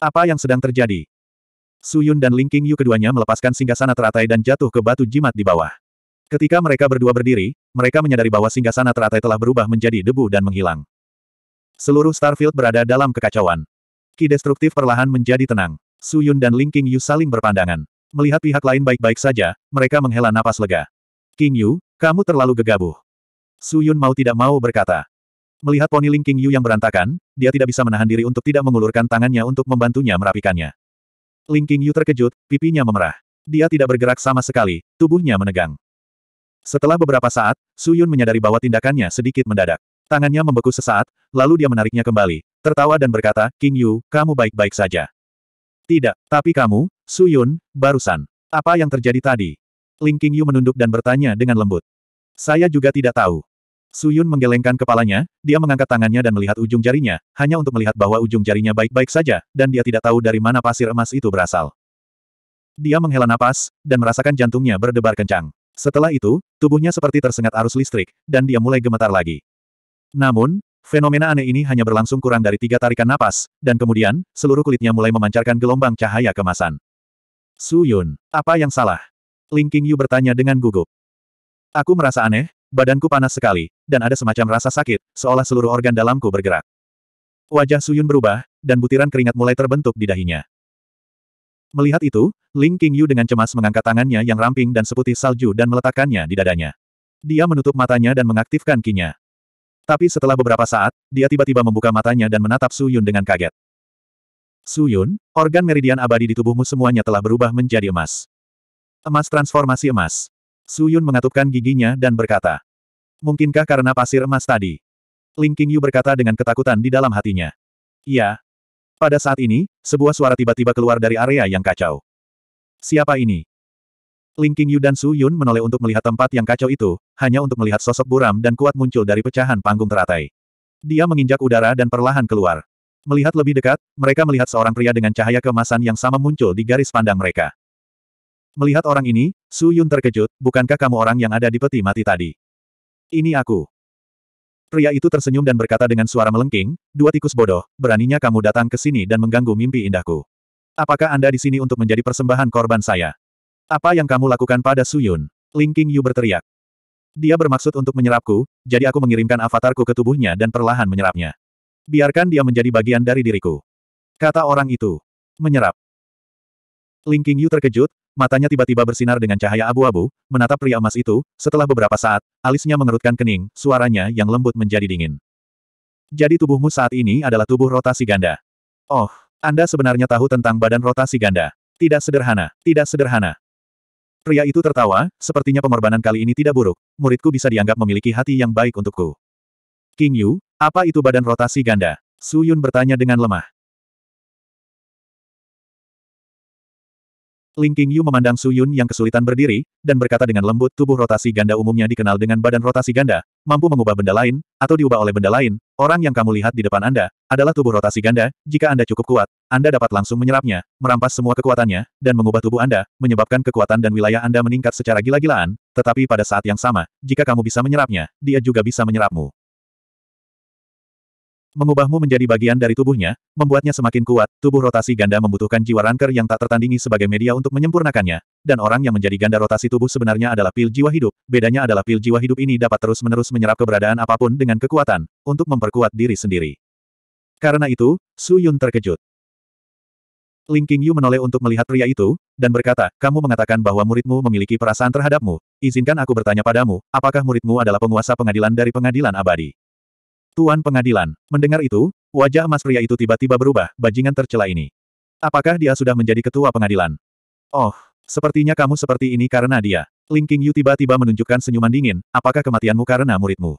Apa yang sedang terjadi? Suyun dan Ling Qingyu keduanya melepaskan singgasana teratai dan jatuh ke batu jimat di bawah. Ketika mereka berdua berdiri, mereka menyadari bahwa singgasana teratai telah berubah menjadi debu dan menghilang. Seluruh Starfield berada dalam kekacauan. Ki destruktif perlahan menjadi tenang. Suyun dan Ling Qingyu saling berpandangan. Melihat pihak lain baik-baik saja, mereka menghela napas lega. King Yu, kamu terlalu gegabah. Suyun mau tidak mau berkata. Melihat poni Ling King Yu yang berantakan, dia tidak bisa menahan diri untuk tidak mengulurkan tangannya untuk membantunya merapikannya. Ling King Yu terkejut, pipinya memerah. Dia tidak bergerak sama sekali, tubuhnya menegang. Setelah beberapa saat, Su Yun menyadari bahwa tindakannya sedikit mendadak. Tangannya membeku sesaat, lalu dia menariknya kembali, tertawa dan berkata, King Yu, kamu baik-baik saja. Tidak, tapi kamu, Su Yun, barusan. Apa yang terjadi tadi? Ling King Yu menunduk dan bertanya dengan lembut. Saya juga tidak tahu. Su Yun menggelengkan kepalanya, dia mengangkat tangannya dan melihat ujung jarinya, hanya untuk melihat bahwa ujung jarinya baik-baik saja, dan dia tidak tahu dari mana pasir emas itu berasal. Dia menghela napas, dan merasakan jantungnya berdebar kencang. Setelah itu, tubuhnya seperti tersengat arus listrik, dan dia mulai gemetar lagi. Namun, fenomena aneh ini hanya berlangsung kurang dari tiga tarikan napas, dan kemudian, seluruh kulitnya mulai memancarkan gelombang cahaya kemasan. Su Yun, apa yang salah? Ling Qingyu bertanya dengan gugup. Aku merasa aneh, Badanku panas sekali, dan ada semacam rasa sakit, seolah seluruh organ dalamku bergerak. Wajah Suyun berubah, dan butiran keringat mulai terbentuk di dahinya. Melihat itu, Ling Qingyu dengan cemas mengangkat tangannya yang ramping dan seputih salju dan meletakkannya di dadanya. Dia menutup matanya dan mengaktifkan kinya. Tapi setelah beberapa saat, dia tiba-tiba membuka matanya dan menatap Suyun dengan kaget. Suyun, organ meridian abadi di tubuhmu semuanya telah berubah menjadi emas. Emas transformasi emas. Su Yun mengatupkan giginya dan berkata. Mungkinkah karena pasir emas tadi? Ling Qingyu berkata dengan ketakutan di dalam hatinya. Iya. Pada saat ini, sebuah suara tiba-tiba keluar dari area yang kacau. Siapa ini? Ling Qingyu dan Su Yun menoleh untuk melihat tempat yang kacau itu, hanya untuk melihat sosok buram dan kuat muncul dari pecahan panggung teratai. Dia menginjak udara dan perlahan keluar. Melihat lebih dekat, mereka melihat seorang pria dengan cahaya kemasan yang sama muncul di garis pandang mereka. Melihat orang ini, Su Yun terkejut, bukankah kamu orang yang ada di peti mati tadi? Ini aku. Pria itu tersenyum dan berkata dengan suara melengking, dua tikus bodoh, beraninya kamu datang ke sini dan mengganggu mimpi indahku. Apakah Anda di sini untuk menjadi persembahan korban saya? Apa yang kamu lakukan pada Su Yun?" Ling King Yu berteriak. Dia bermaksud untuk menyerapku, jadi aku mengirimkan avatarku ke tubuhnya dan perlahan menyerapnya. Biarkan dia menjadi bagian dari diriku. Kata orang itu. Menyerap. Ling King Yu terkejut, matanya tiba-tiba bersinar dengan cahaya abu-abu, menatap pria emas itu, setelah beberapa saat, alisnya mengerutkan kening, suaranya yang lembut menjadi dingin. Jadi tubuhmu saat ini adalah tubuh rotasi ganda. Oh, Anda sebenarnya tahu tentang badan rotasi ganda. Tidak sederhana, tidak sederhana. Pria itu tertawa, sepertinya pengorbanan kali ini tidak buruk, muridku bisa dianggap memiliki hati yang baik untukku. King Yu, apa itu badan rotasi ganda? Su Yun bertanya dengan lemah. Ling Qingyu memandang Su Yun yang kesulitan berdiri, dan berkata dengan lembut tubuh rotasi ganda umumnya dikenal dengan badan rotasi ganda, mampu mengubah benda lain, atau diubah oleh benda lain, orang yang kamu lihat di depan Anda, adalah tubuh rotasi ganda, jika Anda cukup kuat, Anda dapat langsung menyerapnya, merampas semua kekuatannya, dan mengubah tubuh Anda, menyebabkan kekuatan dan wilayah Anda meningkat secara gila-gilaan, tetapi pada saat yang sama, jika kamu bisa menyerapnya, dia juga bisa menyerapmu. Mengubahmu menjadi bagian dari tubuhnya, membuatnya semakin kuat, tubuh rotasi ganda membutuhkan jiwa ranker yang tak tertandingi sebagai media untuk menyempurnakannya, dan orang yang menjadi ganda rotasi tubuh sebenarnya adalah pil jiwa hidup, bedanya adalah pil jiwa hidup ini dapat terus-menerus menyerap keberadaan apapun dengan kekuatan, untuk memperkuat diri sendiri. Karena itu, Su Yun terkejut. Ling King Yu menoleh untuk melihat pria itu, dan berkata, kamu mengatakan bahwa muridmu memiliki perasaan terhadapmu, izinkan aku bertanya padamu, apakah muridmu adalah penguasa pengadilan dari pengadilan abadi? Tuan pengadilan, mendengar itu, wajah emas pria itu tiba-tiba berubah, bajingan tercela ini. Apakah dia sudah menjadi ketua pengadilan? Oh, sepertinya kamu seperti ini karena dia. Ling King Yu tiba-tiba menunjukkan senyuman dingin, apakah kematianmu karena muridmu?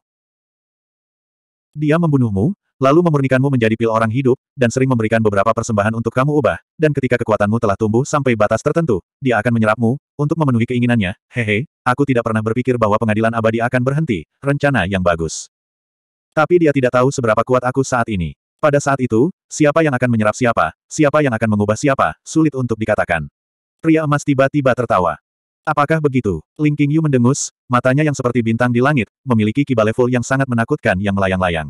Dia membunuhmu, lalu memurnikanmu menjadi pil orang hidup, dan sering memberikan beberapa persembahan untuk kamu ubah, dan ketika kekuatanmu telah tumbuh sampai batas tertentu, dia akan menyerapmu, untuk memenuhi keinginannya, hehe, aku tidak pernah berpikir bahwa pengadilan abadi akan berhenti, rencana yang bagus. Tapi dia tidak tahu seberapa kuat aku saat ini. Pada saat itu, siapa yang akan menyerap siapa, siapa yang akan mengubah siapa, sulit untuk dikatakan. Pria emas tiba-tiba tertawa. Apakah begitu? Ling Qingyu mendengus, matanya yang seperti bintang di langit, memiliki kiba level yang sangat menakutkan yang melayang-layang.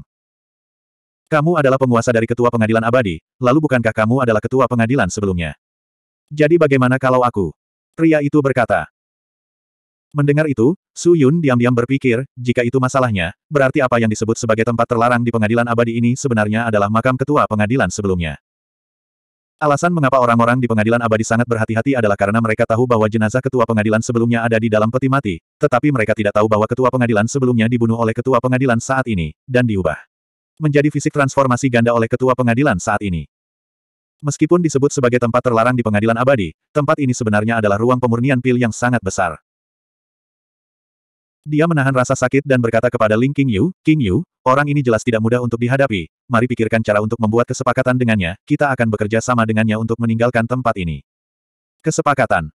Kamu adalah penguasa dari ketua pengadilan abadi, lalu bukankah kamu adalah ketua pengadilan sebelumnya? Jadi bagaimana kalau aku? Pria itu berkata, Mendengar itu, Su Yun diam-diam berpikir, jika itu masalahnya, berarti apa yang disebut sebagai tempat terlarang di pengadilan abadi ini sebenarnya adalah makam ketua pengadilan sebelumnya. Alasan mengapa orang-orang di pengadilan abadi sangat berhati-hati adalah karena mereka tahu bahwa jenazah ketua pengadilan sebelumnya ada di dalam peti mati, tetapi mereka tidak tahu bahwa ketua pengadilan sebelumnya dibunuh oleh ketua pengadilan saat ini, dan diubah. Menjadi fisik transformasi ganda oleh ketua pengadilan saat ini. Meskipun disebut sebagai tempat terlarang di pengadilan abadi, tempat ini sebenarnya adalah ruang pemurnian pil yang sangat besar. Dia menahan rasa sakit dan berkata kepada Ling King Yu, King Yu, orang ini jelas tidak mudah untuk dihadapi, mari pikirkan cara untuk membuat kesepakatan dengannya, kita akan bekerja sama dengannya untuk meninggalkan tempat ini. Kesepakatan.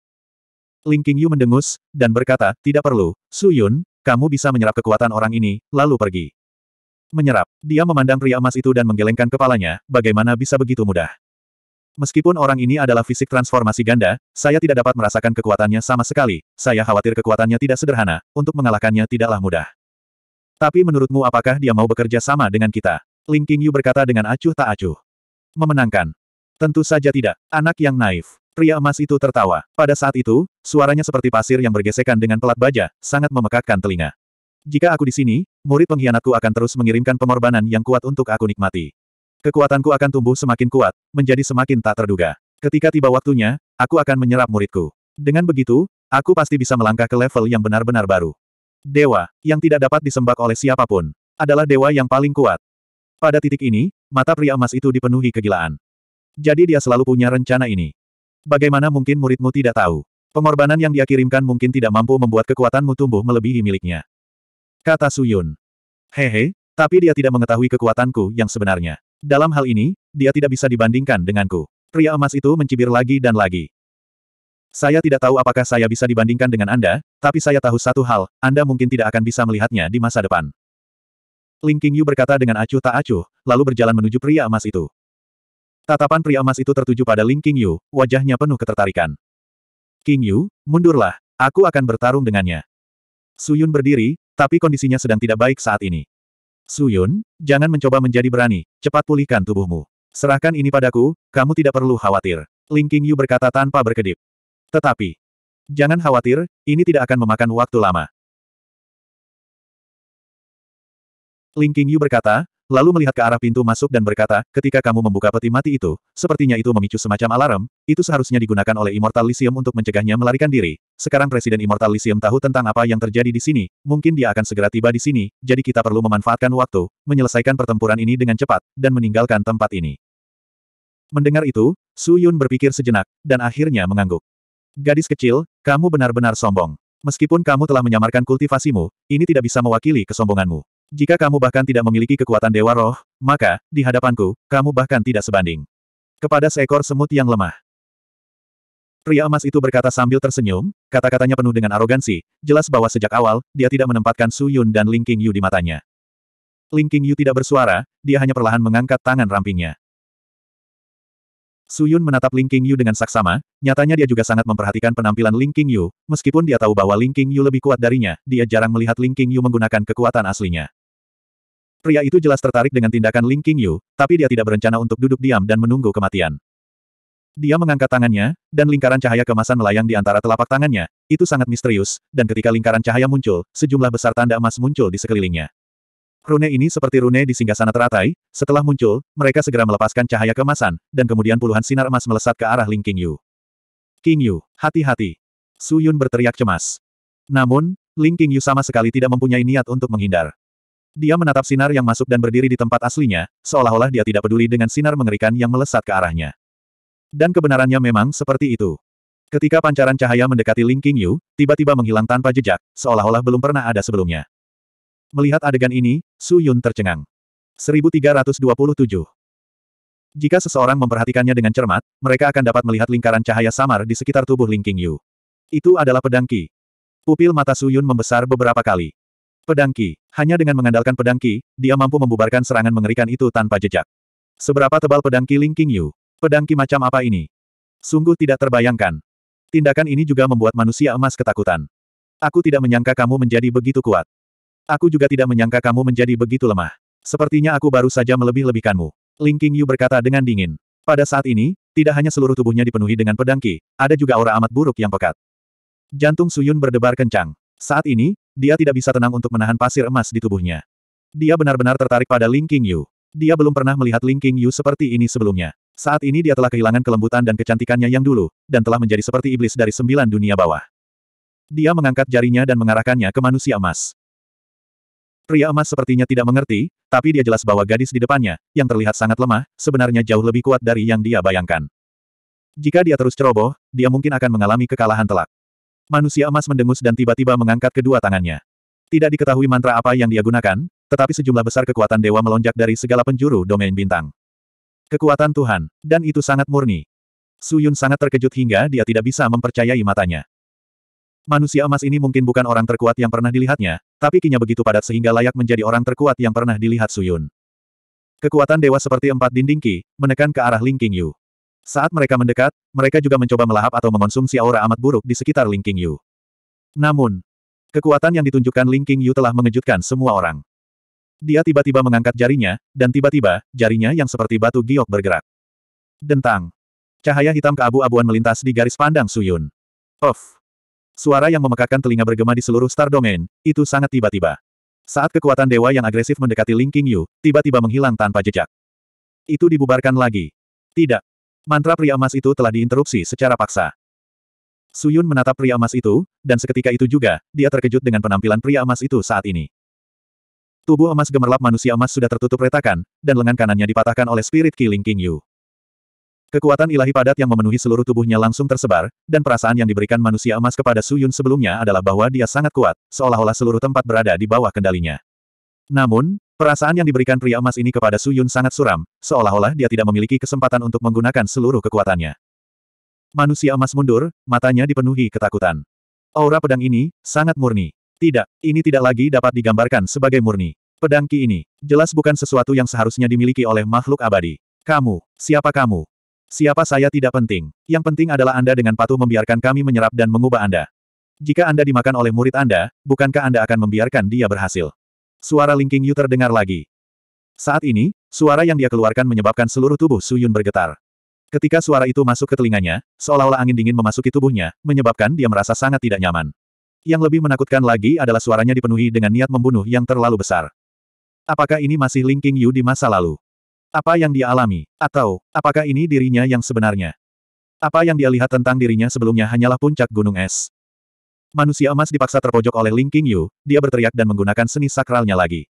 Ling King Yu mendengus, dan berkata, tidak perlu, Su Yun, kamu bisa menyerap kekuatan orang ini, lalu pergi. Menyerap. Dia memandang pria emas itu dan menggelengkan kepalanya, bagaimana bisa begitu mudah. Meskipun orang ini adalah fisik transformasi ganda, saya tidak dapat merasakan kekuatannya sama sekali, saya khawatir kekuatannya tidak sederhana, untuk mengalahkannya tidaklah mudah. Tapi menurutmu apakah dia mau bekerja sama dengan kita? Ling Qingyu berkata dengan acuh tak acuh. Memenangkan. Tentu saja tidak, anak yang naif. Pria emas itu tertawa. Pada saat itu, suaranya seperti pasir yang bergesekan dengan pelat baja, sangat memekakkan telinga. Jika aku di sini, murid pengkhianatku akan terus mengirimkan pengorbanan yang kuat untuk aku nikmati. Kekuatanku akan tumbuh semakin kuat, menjadi semakin tak terduga. Ketika tiba waktunya, aku akan menyerap muridku. Dengan begitu, aku pasti bisa melangkah ke level yang benar-benar baru. Dewa, yang tidak dapat disembah oleh siapapun, adalah dewa yang paling kuat. Pada titik ini, mata pria emas itu dipenuhi kegilaan. Jadi dia selalu punya rencana ini. Bagaimana mungkin muridmu tidak tahu? Pengorbanan yang dia kirimkan mungkin tidak mampu membuat kekuatanmu tumbuh melebihi miliknya. Kata Suyun. Hehe, tapi dia tidak mengetahui kekuatanku yang sebenarnya. Dalam hal ini, dia tidak bisa dibandingkan denganku. Pria emas itu mencibir lagi dan lagi. Saya tidak tahu apakah saya bisa dibandingkan dengan Anda, tapi saya tahu satu hal, Anda mungkin tidak akan bisa melihatnya di masa depan. Ling Qingyu berkata dengan acuh tak acuh, lalu berjalan menuju pria emas itu. Tatapan pria emas itu tertuju pada Ling Qingyu, wajahnya penuh ketertarikan. Qingyu, mundurlah, aku akan bertarung dengannya. Suyun berdiri, tapi kondisinya sedang tidak baik saat ini. Suyun, jangan mencoba menjadi berani, cepat pulihkan tubuhmu. Serahkan ini padaku, kamu tidak perlu khawatir. Ling Qingyu berkata tanpa berkedip. Tetapi, jangan khawatir, ini tidak akan memakan waktu lama. Ling Qingyu berkata, lalu melihat ke arah pintu masuk dan berkata, ketika kamu membuka peti mati itu, sepertinya itu memicu semacam alarm, itu seharusnya digunakan oleh Immortal Lyceum untuk mencegahnya melarikan diri. Sekarang Presiden Immortal Lyceum tahu tentang apa yang terjadi di sini, mungkin dia akan segera tiba di sini, jadi kita perlu memanfaatkan waktu, menyelesaikan pertempuran ini dengan cepat, dan meninggalkan tempat ini. Mendengar itu, Su Yun berpikir sejenak, dan akhirnya mengangguk. Gadis kecil, kamu benar-benar sombong. Meskipun kamu telah menyamarkan kultivasimu, ini tidak bisa mewakili kesombonganmu. Jika kamu bahkan tidak memiliki kekuatan dewa roh, maka, di hadapanku, kamu bahkan tidak sebanding. Kepada seekor semut yang lemah. Pria emas itu berkata sambil tersenyum, kata-katanya penuh dengan arogansi, jelas bahwa sejak awal, dia tidak menempatkan Su Yun dan Ling King Yu di matanya. Ling King Yu tidak bersuara, dia hanya perlahan mengangkat tangan rampingnya. Su Yun menatap Ling King Yu dengan saksama, nyatanya dia juga sangat memperhatikan penampilan Ling King Yu, meskipun dia tahu bahwa Ling King Yu lebih kuat darinya, dia jarang melihat Ling King Yu menggunakan kekuatan aslinya. Pria itu jelas tertarik dengan tindakan Ling Qingyu, tapi dia tidak berencana untuk duduk diam dan menunggu kematian. Dia mengangkat tangannya, dan lingkaran cahaya kemasan melayang di antara telapak tangannya. Itu sangat misterius, dan ketika lingkaran cahaya muncul, sejumlah besar tanda emas muncul di sekelilingnya. Rune ini seperti rune di singgah sana teratai, setelah muncul, mereka segera melepaskan cahaya kemasan, dan kemudian puluhan sinar emas melesat ke arah Ling Qingyu. Qingyu, hati-hati. Su Yun berteriak cemas. Namun, Ling Qingyu sama sekali tidak mempunyai niat untuk menghindar. Dia menatap sinar yang masuk dan berdiri di tempat aslinya, seolah-olah dia tidak peduli dengan sinar mengerikan yang melesat ke arahnya. Dan kebenarannya memang seperti itu. Ketika pancaran cahaya mendekati Ling Qingyu, tiba-tiba menghilang tanpa jejak, seolah-olah belum pernah ada sebelumnya. Melihat adegan ini, Su Yun tercengang. 1327 Jika seseorang memperhatikannya dengan cermat, mereka akan dapat melihat lingkaran cahaya samar di sekitar tubuh Ling Qingyu. Itu adalah pedang Qi. Pupil mata Su Yun membesar beberapa kali. Pedang Ki. Hanya dengan mengandalkan pedang Ki, dia mampu membubarkan serangan mengerikan itu tanpa jejak. Seberapa tebal pedang Ki Ling King Yu? Pedang Ki macam apa ini? Sungguh tidak terbayangkan. Tindakan ini juga membuat manusia emas ketakutan. Aku tidak menyangka kamu menjadi begitu kuat. Aku juga tidak menyangka kamu menjadi begitu lemah. Sepertinya aku baru saja melebih-lebihkanmu. Ling King berkata dengan dingin. Pada saat ini, tidak hanya seluruh tubuhnya dipenuhi dengan pedang Ki, ada juga aura amat buruk yang pekat. Jantung Suyun berdebar kencang. Saat ini, dia tidak bisa tenang untuk menahan pasir emas di tubuhnya. Dia benar-benar tertarik pada Ling King Yu. Dia belum pernah melihat Ling King Yu seperti ini sebelumnya. Saat ini dia telah kehilangan kelembutan dan kecantikannya yang dulu, dan telah menjadi seperti iblis dari sembilan dunia bawah. Dia mengangkat jarinya dan mengarahkannya ke manusia emas. Pria emas sepertinya tidak mengerti, tapi dia jelas bahwa gadis di depannya, yang terlihat sangat lemah, sebenarnya jauh lebih kuat dari yang dia bayangkan. Jika dia terus ceroboh, dia mungkin akan mengalami kekalahan telak. Manusia emas mendengus dan tiba-tiba mengangkat kedua tangannya. Tidak diketahui mantra apa yang dia gunakan, tetapi sejumlah besar kekuatan dewa melonjak dari segala penjuru domain bintang. Kekuatan Tuhan, dan itu sangat murni. Suyun sangat terkejut hingga dia tidak bisa mempercayai matanya. Manusia emas ini mungkin bukan orang terkuat yang pernah dilihatnya, tapi kinya begitu padat sehingga layak menjadi orang terkuat yang pernah dilihat Suyun. Kekuatan dewa seperti empat dinding ki, menekan ke arah Ling King Yu. Saat mereka mendekat, mereka juga mencoba melahap atau mengonsumsi aura amat buruk di sekitar Ling Qingyu. Namun, kekuatan yang ditunjukkan Ling Qingyu telah mengejutkan semua orang. Dia tiba-tiba mengangkat jarinya, dan tiba-tiba, jarinya yang seperti batu giok bergerak. Dentang. Cahaya hitam keabu-abuan melintas di garis pandang Suyun. Of, Suara yang memekakan telinga bergema di seluruh Star Domain, itu sangat tiba-tiba. Saat kekuatan dewa yang agresif mendekati Ling Qingyu, tiba-tiba menghilang tanpa jejak. Itu dibubarkan lagi. Tidak. Mantra pria emas itu telah diinterupsi secara paksa. Suyun menatap pria emas itu, dan seketika itu juga, dia terkejut dengan penampilan pria emas itu saat ini. Tubuh emas gemerlap manusia emas sudah tertutup retakan, dan lengan kanannya dipatahkan oleh spirit killing King Yu. Kekuatan ilahi padat yang memenuhi seluruh tubuhnya langsung tersebar, dan perasaan yang diberikan manusia emas kepada Suyun sebelumnya adalah bahwa dia sangat kuat, seolah-olah seluruh tempat berada di bawah kendalinya. Namun, Perasaan yang diberikan pria emas ini kepada Su Yun sangat suram, seolah-olah dia tidak memiliki kesempatan untuk menggunakan seluruh kekuatannya. Manusia emas mundur, matanya dipenuhi ketakutan. Aura pedang ini, sangat murni. Tidak, ini tidak lagi dapat digambarkan sebagai murni. Pedang Ki ini, jelas bukan sesuatu yang seharusnya dimiliki oleh makhluk abadi. Kamu, siapa kamu? Siapa saya tidak penting. Yang penting adalah Anda dengan patuh membiarkan kami menyerap dan mengubah Anda. Jika Anda dimakan oleh murid Anda, bukankah Anda akan membiarkan dia berhasil? Suara Lingking Yu terdengar lagi. Saat ini, suara yang dia keluarkan menyebabkan seluruh tubuh Su Yun bergetar. Ketika suara itu masuk ke telinganya, seolah-olah angin dingin memasuki tubuhnya, menyebabkan dia merasa sangat tidak nyaman. Yang lebih menakutkan lagi adalah suaranya dipenuhi dengan niat membunuh yang terlalu besar. Apakah ini masih Ling Qingyu di masa lalu? Apa yang dia alami? Atau, apakah ini dirinya yang sebenarnya? Apa yang dia lihat tentang dirinya sebelumnya hanyalah puncak gunung es. Manusia emas dipaksa terpojok oleh Ling Qingyu, dia berteriak dan menggunakan seni sakralnya lagi.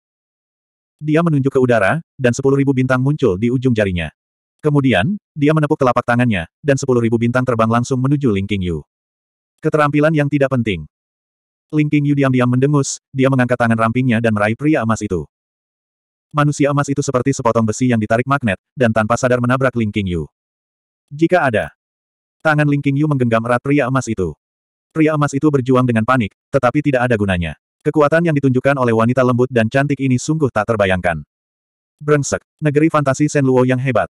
Dia menunjuk ke udara, dan sepuluh ribu bintang muncul di ujung jarinya. Kemudian, dia menepuk telapak tangannya, dan sepuluh ribu bintang terbang langsung menuju Ling Qingyu. Keterampilan yang tidak penting. Ling Qingyu diam-diam mendengus, dia mengangkat tangan rampingnya dan meraih pria emas itu. Manusia emas itu seperti sepotong besi yang ditarik magnet, dan tanpa sadar menabrak Ling Qingyu. Jika ada. Tangan Ling Qingyu menggenggam erat pria emas itu. Pria emas itu berjuang dengan panik, tetapi tidak ada gunanya. Kekuatan yang ditunjukkan oleh wanita lembut dan cantik ini sungguh tak terbayangkan. Brengsek, negeri fantasi Shen Luo yang hebat.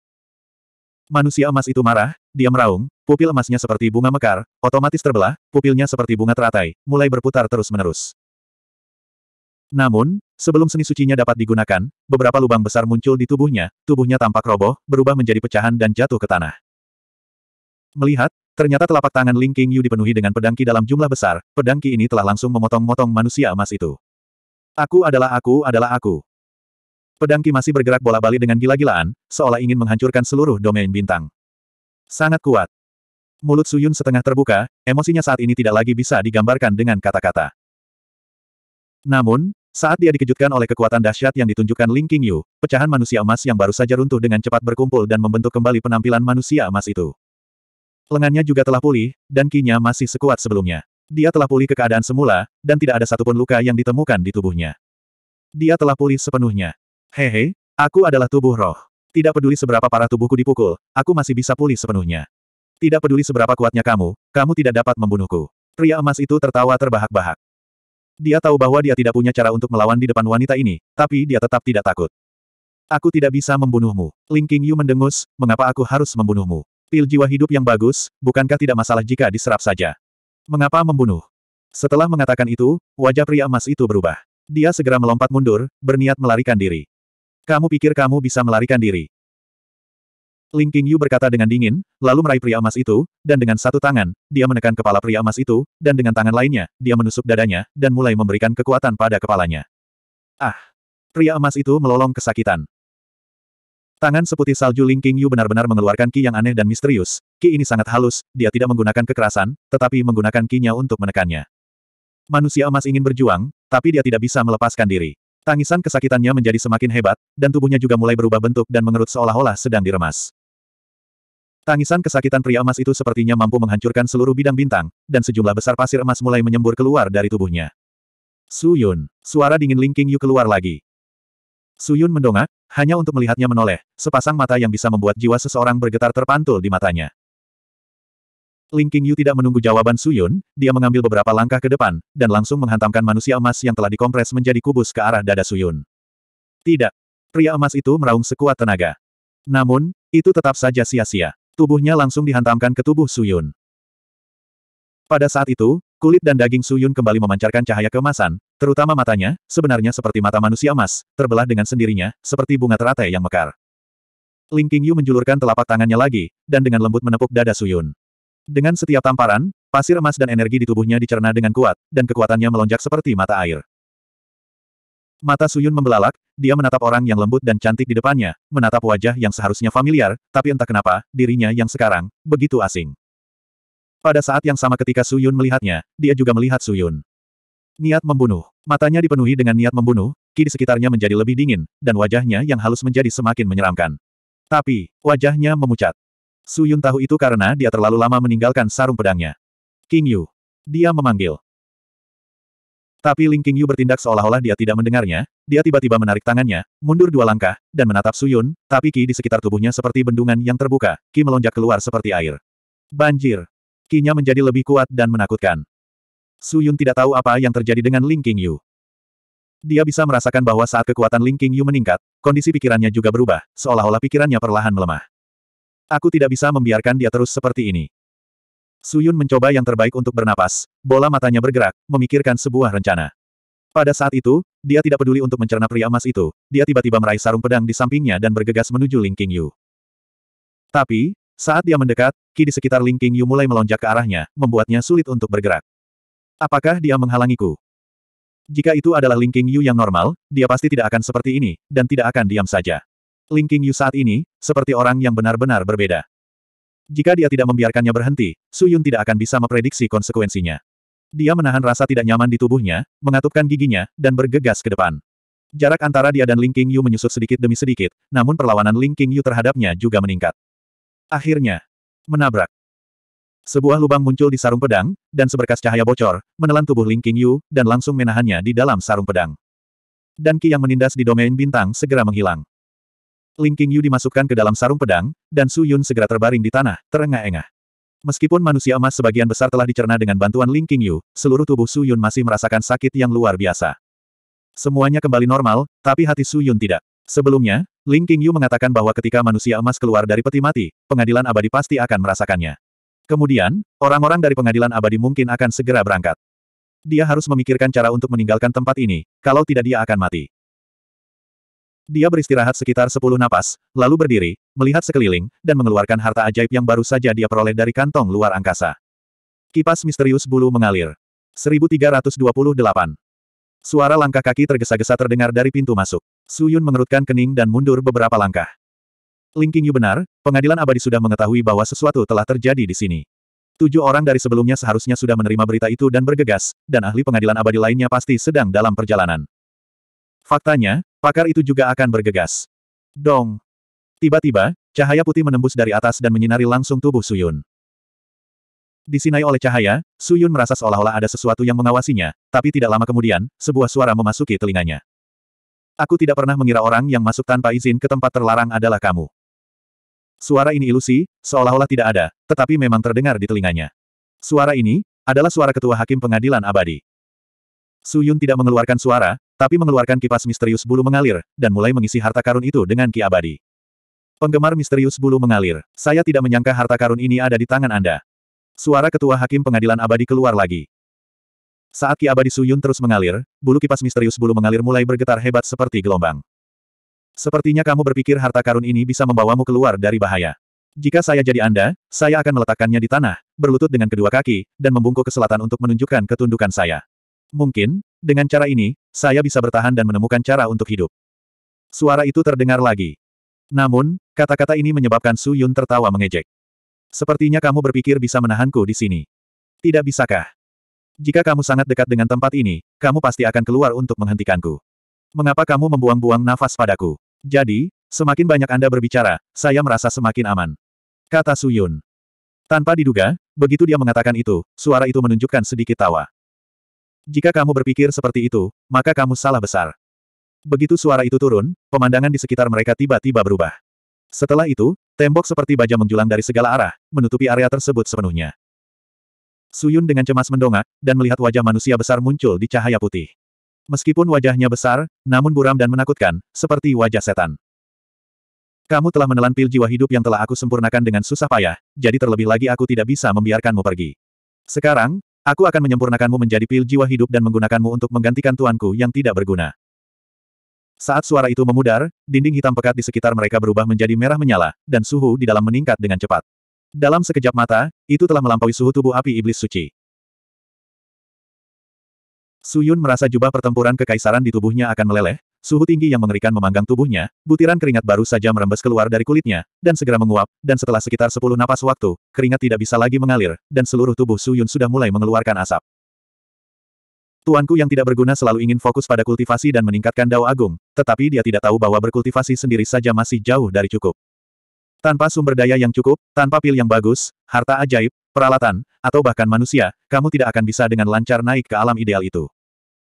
Manusia emas itu marah, dia meraung, pupil emasnya seperti bunga mekar, otomatis terbelah, pupilnya seperti bunga teratai, mulai berputar terus-menerus. Namun, sebelum seni sucinya dapat digunakan, beberapa lubang besar muncul di tubuhnya, tubuhnya tampak roboh, berubah menjadi pecahan dan jatuh ke tanah. Melihat, Ternyata telapak tangan Ling King Yu dipenuhi dengan pedangki dalam jumlah besar, Pedangki ini telah langsung memotong-motong manusia emas itu. Aku adalah aku adalah aku. Pedangki masih bergerak bola balik dengan gila-gilaan, seolah ingin menghancurkan seluruh domain bintang. Sangat kuat. Mulut Suyun setengah terbuka, emosinya saat ini tidak lagi bisa digambarkan dengan kata-kata. Namun, saat dia dikejutkan oleh kekuatan dahsyat yang ditunjukkan Ling King Yu, pecahan manusia emas yang baru saja runtuh dengan cepat berkumpul dan membentuk kembali penampilan manusia emas itu. Lengannya juga telah pulih, dan kinya masih sekuat sebelumnya. Dia telah pulih ke keadaan semula, dan tidak ada satupun luka yang ditemukan di tubuhnya. Dia telah pulih sepenuhnya. Hehe, aku adalah tubuh roh. Tidak peduli seberapa parah tubuhku dipukul, aku masih bisa pulih sepenuhnya. Tidak peduli seberapa kuatnya kamu, kamu tidak dapat membunuhku. Pria emas itu tertawa terbahak-bahak. Dia tahu bahwa dia tidak punya cara untuk melawan di depan wanita ini, tapi dia tetap tidak takut. Aku tidak bisa membunuhmu. Ling Qingyu mendengus, mengapa aku harus membunuhmu? Pil jiwa hidup yang bagus, bukankah tidak masalah jika diserap saja? Mengapa membunuh? Setelah mengatakan itu, wajah pria emas itu berubah. Dia segera melompat mundur, berniat melarikan diri. Kamu pikir kamu bisa melarikan diri? Ling Qingyu berkata dengan dingin, lalu meraih pria emas itu, dan dengan satu tangan, dia menekan kepala pria emas itu, dan dengan tangan lainnya, dia menusuk dadanya, dan mulai memberikan kekuatan pada kepalanya. Ah! Pria emas itu melolong kesakitan. Tangan seputih salju Ling King Yu benar-benar mengeluarkan ki yang aneh dan misterius. Ki ini sangat halus, dia tidak menggunakan kekerasan, tetapi menggunakan kinya untuk menekannya. Manusia emas ingin berjuang, tapi dia tidak bisa melepaskan diri. Tangisan kesakitannya menjadi semakin hebat, dan tubuhnya juga mulai berubah bentuk dan mengerut seolah-olah sedang diremas. Tangisan kesakitan pria emas itu sepertinya mampu menghancurkan seluruh bidang bintang, dan sejumlah besar pasir emas mulai menyembur keluar dari tubuhnya. Suyun, suara dingin Ling King Yu keluar lagi. Suyun mendongak, hanya untuk melihatnya menoleh, sepasang mata yang bisa membuat jiwa seseorang bergetar terpantul di matanya. Ling King Yu tidak menunggu jawaban Suyun, dia mengambil beberapa langkah ke depan, dan langsung menghantamkan manusia emas yang telah dikompres menjadi kubus ke arah dada Suyun. Tidak. Pria emas itu meraung sekuat tenaga. Namun, itu tetap saja sia-sia. Tubuhnya langsung dihantamkan ke tubuh Suyun. Pada saat itu, Kulit dan daging Suyun kembali memancarkan cahaya kemasan, terutama matanya, sebenarnya seperti mata manusia emas, terbelah dengan sendirinya, seperti bunga teratai yang mekar. Ling Qingyu menjulurkan telapak tangannya lagi, dan dengan lembut menepuk dada Suyun. Dengan setiap tamparan, pasir emas dan energi di tubuhnya dicerna dengan kuat, dan kekuatannya melonjak seperti mata air. Mata Suyun membelalak, dia menatap orang yang lembut dan cantik di depannya, menatap wajah yang seharusnya familiar, tapi entah kenapa, dirinya yang sekarang, begitu asing. Pada saat yang sama ketika Su Yun melihatnya, dia juga melihat Su Yun. Niat membunuh. Matanya dipenuhi dengan niat membunuh, ki di sekitarnya menjadi lebih dingin, dan wajahnya yang halus menjadi semakin menyeramkan. Tapi, wajahnya memucat. Su Yun tahu itu karena dia terlalu lama meninggalkan sarung pedangnya. King Yu. Dia memanggil. Tapi Ling King Yu bertindak seolah-olah dia tidak mendengarnya, dia tiba-tiba menarik tangannya, mundur dua langkah, dan menatap Su Yun. tapi Ki di sekitar tubuhnya seperti bendungan yang terbuka, Ki melonjak keluar seperti air. Banjir kakinya menjadi lebih kuat dan menakutkan. Su Yun tidak tahu apa yang terjadi dengan Ling King Yu. Dia bisa merasakan bahwa saat kekuatan Ling King Yu meningkat, kondisi pikirannya juga berubah, seolah-olah pikirannya perlahan melemah. Aku tidak bisa membiarkan dia terus seperti ini. Su Yun mencoba yang terbaik untuk bernapas, bola matanya bergerak, memikirkan sebuah rencana. Pada saat itu, dia tidak peduli untuk mencerna pria emas itu, dia tiba-tiba meraih sarung pedang di sampingnya dan bergegas menuju Ling King Yu. Tapi, saat dia mendekat, ki di sekitar Ling King Yu mulai melonjak ke arahnya, membuatnya sulit untuk bergerak. Apakah dia menghalangiku? Jika itu adalah Ling King Yu yang normal, dia pasti tidak akan seperti ini, dan tidak akan diam saja. Ling King Yu saat ini, seperti orang yang benar-benar berbeda. Jika dia tidak membiarkannya berhenti, Su Yun tidak akan bisa memprediksi konsekuensinya. Dia menahan rasa tidak nyaman di tubuhnya, mengatupkan giginya, dan bergegas ke depan. Jarak antara dia dan Ling King Yu menyusut sedikit demi sedikit, namun perlawanan Ling King Yu terhadapnya juga meningkat. Akhirnya, menabrak. Sebuah lubang muncul di sarung pedang, dan seberkas cahaya bocor, menelan tubuh Ling Qingyu dan langsung menahannya di dalam sarung pedang. Dan Qi yang menindas di domain bintang segera menghilang. Ling Qingyu dimasukkan ke dalam sarung pedang, dan Su Yun segera terbaring di tanah, terengah-engah. Meskipun manusia emas sebagian besar telah dicerna dengan bantuan Ling Qingyu, seluruh tubuh Su Yun masih merasakan sakit yang luar biasa. Semuanya kembali normal, tapi hati Su Yun tidak. Sebelumnya, Ling Qingyu mengatakan bahwa ketika manusia emas keluar dari peti mati, pengadilan abadi pasti akan merasakannya. Kemudian, orang-orang dari pengadilan abadi mungkin akan segera berangkat. Dia harus memikirkan cara untuk meninggalkan tempat ini, kalau tidak dia akan mati. Dia beristirahat sekitar sepuluh napas, lalu berdiri, melihat sekeliling, dan mengeluarkan harta ajaib yang baru saja dia peroleh dari kantong luar angkasa. Kipas misterius bulu mengalir. 1328. Suara langkah kaki tergesa-gesa terdengar dari pintu masuk. Su Yun mengerutkan kening dan mundur beberapa langkah. Ling Qingyu benar, pengadilan abadi sudah mengetahui bahwa sesuatu telah terjadi di sini. Tujuh orang dari sebelumnya seharusnya sudah menerima berita itu dan bergegas, dan ahli pengadilan abadi lainnya pasti sedang dalam perjalanan. Faktanya, pakar itu juga akan bergegas. Dong! Tiba-tiba, cahaya putih menembus dari atas dan menyinari langsung tubuh Suyun. Disinai oleh cahaya, Suyun merasa seolah-olah ada sesuatu yang mengawasinya, tapi tidak lama kemudian, sebuah suara memasuki telinganya. Aku tidak pernah mengira orang yang masuk tanpa izin ke tempat terlarang adalah kamu. Suara ini ilusi, seolah-olah tidak ada, tetapi memang terdengar di telinganya. Suara ini, adalah suara ketua hakim pengadilan abadi. Su Yun tidak mengeluarkan suara, tapi mengeluarkan kipas misterius bulu mengalir, dan mulai mengisi harta karun itu dengan ki abadi. Penggemar misterius bulu mengalir, saya tidak menyangka harta karun ini ada di tangan Anda. Suara ketua hakim pengadilan abadi keluar lagi. Saat ki abadi Suyun terus mengalir, bulu kipas misterius bulu mengalir mulai bergetar hebat seperti gelombang. Sepertinya kamu berpikir harta karun ini bisa membawamu keluar dari bahaya. Jika saya jadi Anda, saya akan meletakkannya di tanah, berlutut dengan kedua kaki, dan membungkuk ke selatan untuk menunjukkan ketundukan saya. Mungkin, dengan cara ini, saya bisa bertahan dan menemukan cara untuk hidup. Suara itu terdengar lagi. Namun, kata-kata ini menyebabkan Su Yun tertawa mengejek. Sepertinya kamu berpikir bisa menahanku di sini. Tidak bisakah? Jika kamu sangat dekat dengan tempat ini, kamu pasti akan keluar untuk menghentikanku. Mengapa kamu membuang-buang nafas padaku? Jadi, semakin banyak Anda berbicara, saya merasa semakin aman. Kata Suyun. Tanpa diduga, begitu dia mengatakan itu, suara itu menunjukkan sedikit tawa. Jika kamu berpikir seperti itu, maka kamu salah besar. Begitu suara itu turun, pemandangan di sekitar mereka tiba-tiba berubah. Setelah itu, tembok seperti baja menjulang dari segala arah, menutupi area tersebut sepenuhnya. Suyun dengan cemas mendongak, dan melihat wajah manusia besar muncul di cahaya putih. Meskipun wajahnya besar, namun buram dan menakutkan, seperti wajah setan. Kamu telah menelan pil jiwa hidup yang telah aku sempurnakan dengan susah payah, jadi terlebih lagi aku tidak bisa membiarkanmu pergi. Sekarang, aku akan menyempurnakanmu menjadi pil jiwa hidup dan menggunakanmu untuk menggantikan tuanku yang tidak berguna. Saat suara itu memudar, dinding hitam pekat di sekitar mereka berubah menjadi merah menyala, dan suhu di dalam meningkat dengan cepat. Dalam sekejap mata, itu telah melampaui suhu tubuh api iblis suci. Suyun merasa jubah pertempuran kekaisaran di tubuhnya akan meleleh, suhu tinggi yang mengerikan memanggang tubuhnya, butiran keringat baru saja merembes keluar dari kulitnya, dan segera menguap, dan setelah sekitar 10 napas waktu, keringat tidak bisa lagi mengalir, dan seluruh tubuh Suyun sudah mulai mengeluarkan asap. Tuanku yang tidak berguna selalu ingin fokus pada kultivasi dan meningkatkan dao agung, tetapi dia tidak tahu bahwa berkultivasi sendiri saja masih jauh dari cukup. Tanpa sumber daya yang cukup, tanpa pil yang bagus, harta ajaib, peralatan, atau bahkan manusia, kamu tidak akan bisa dengan lancar naik ke alam ideal itu.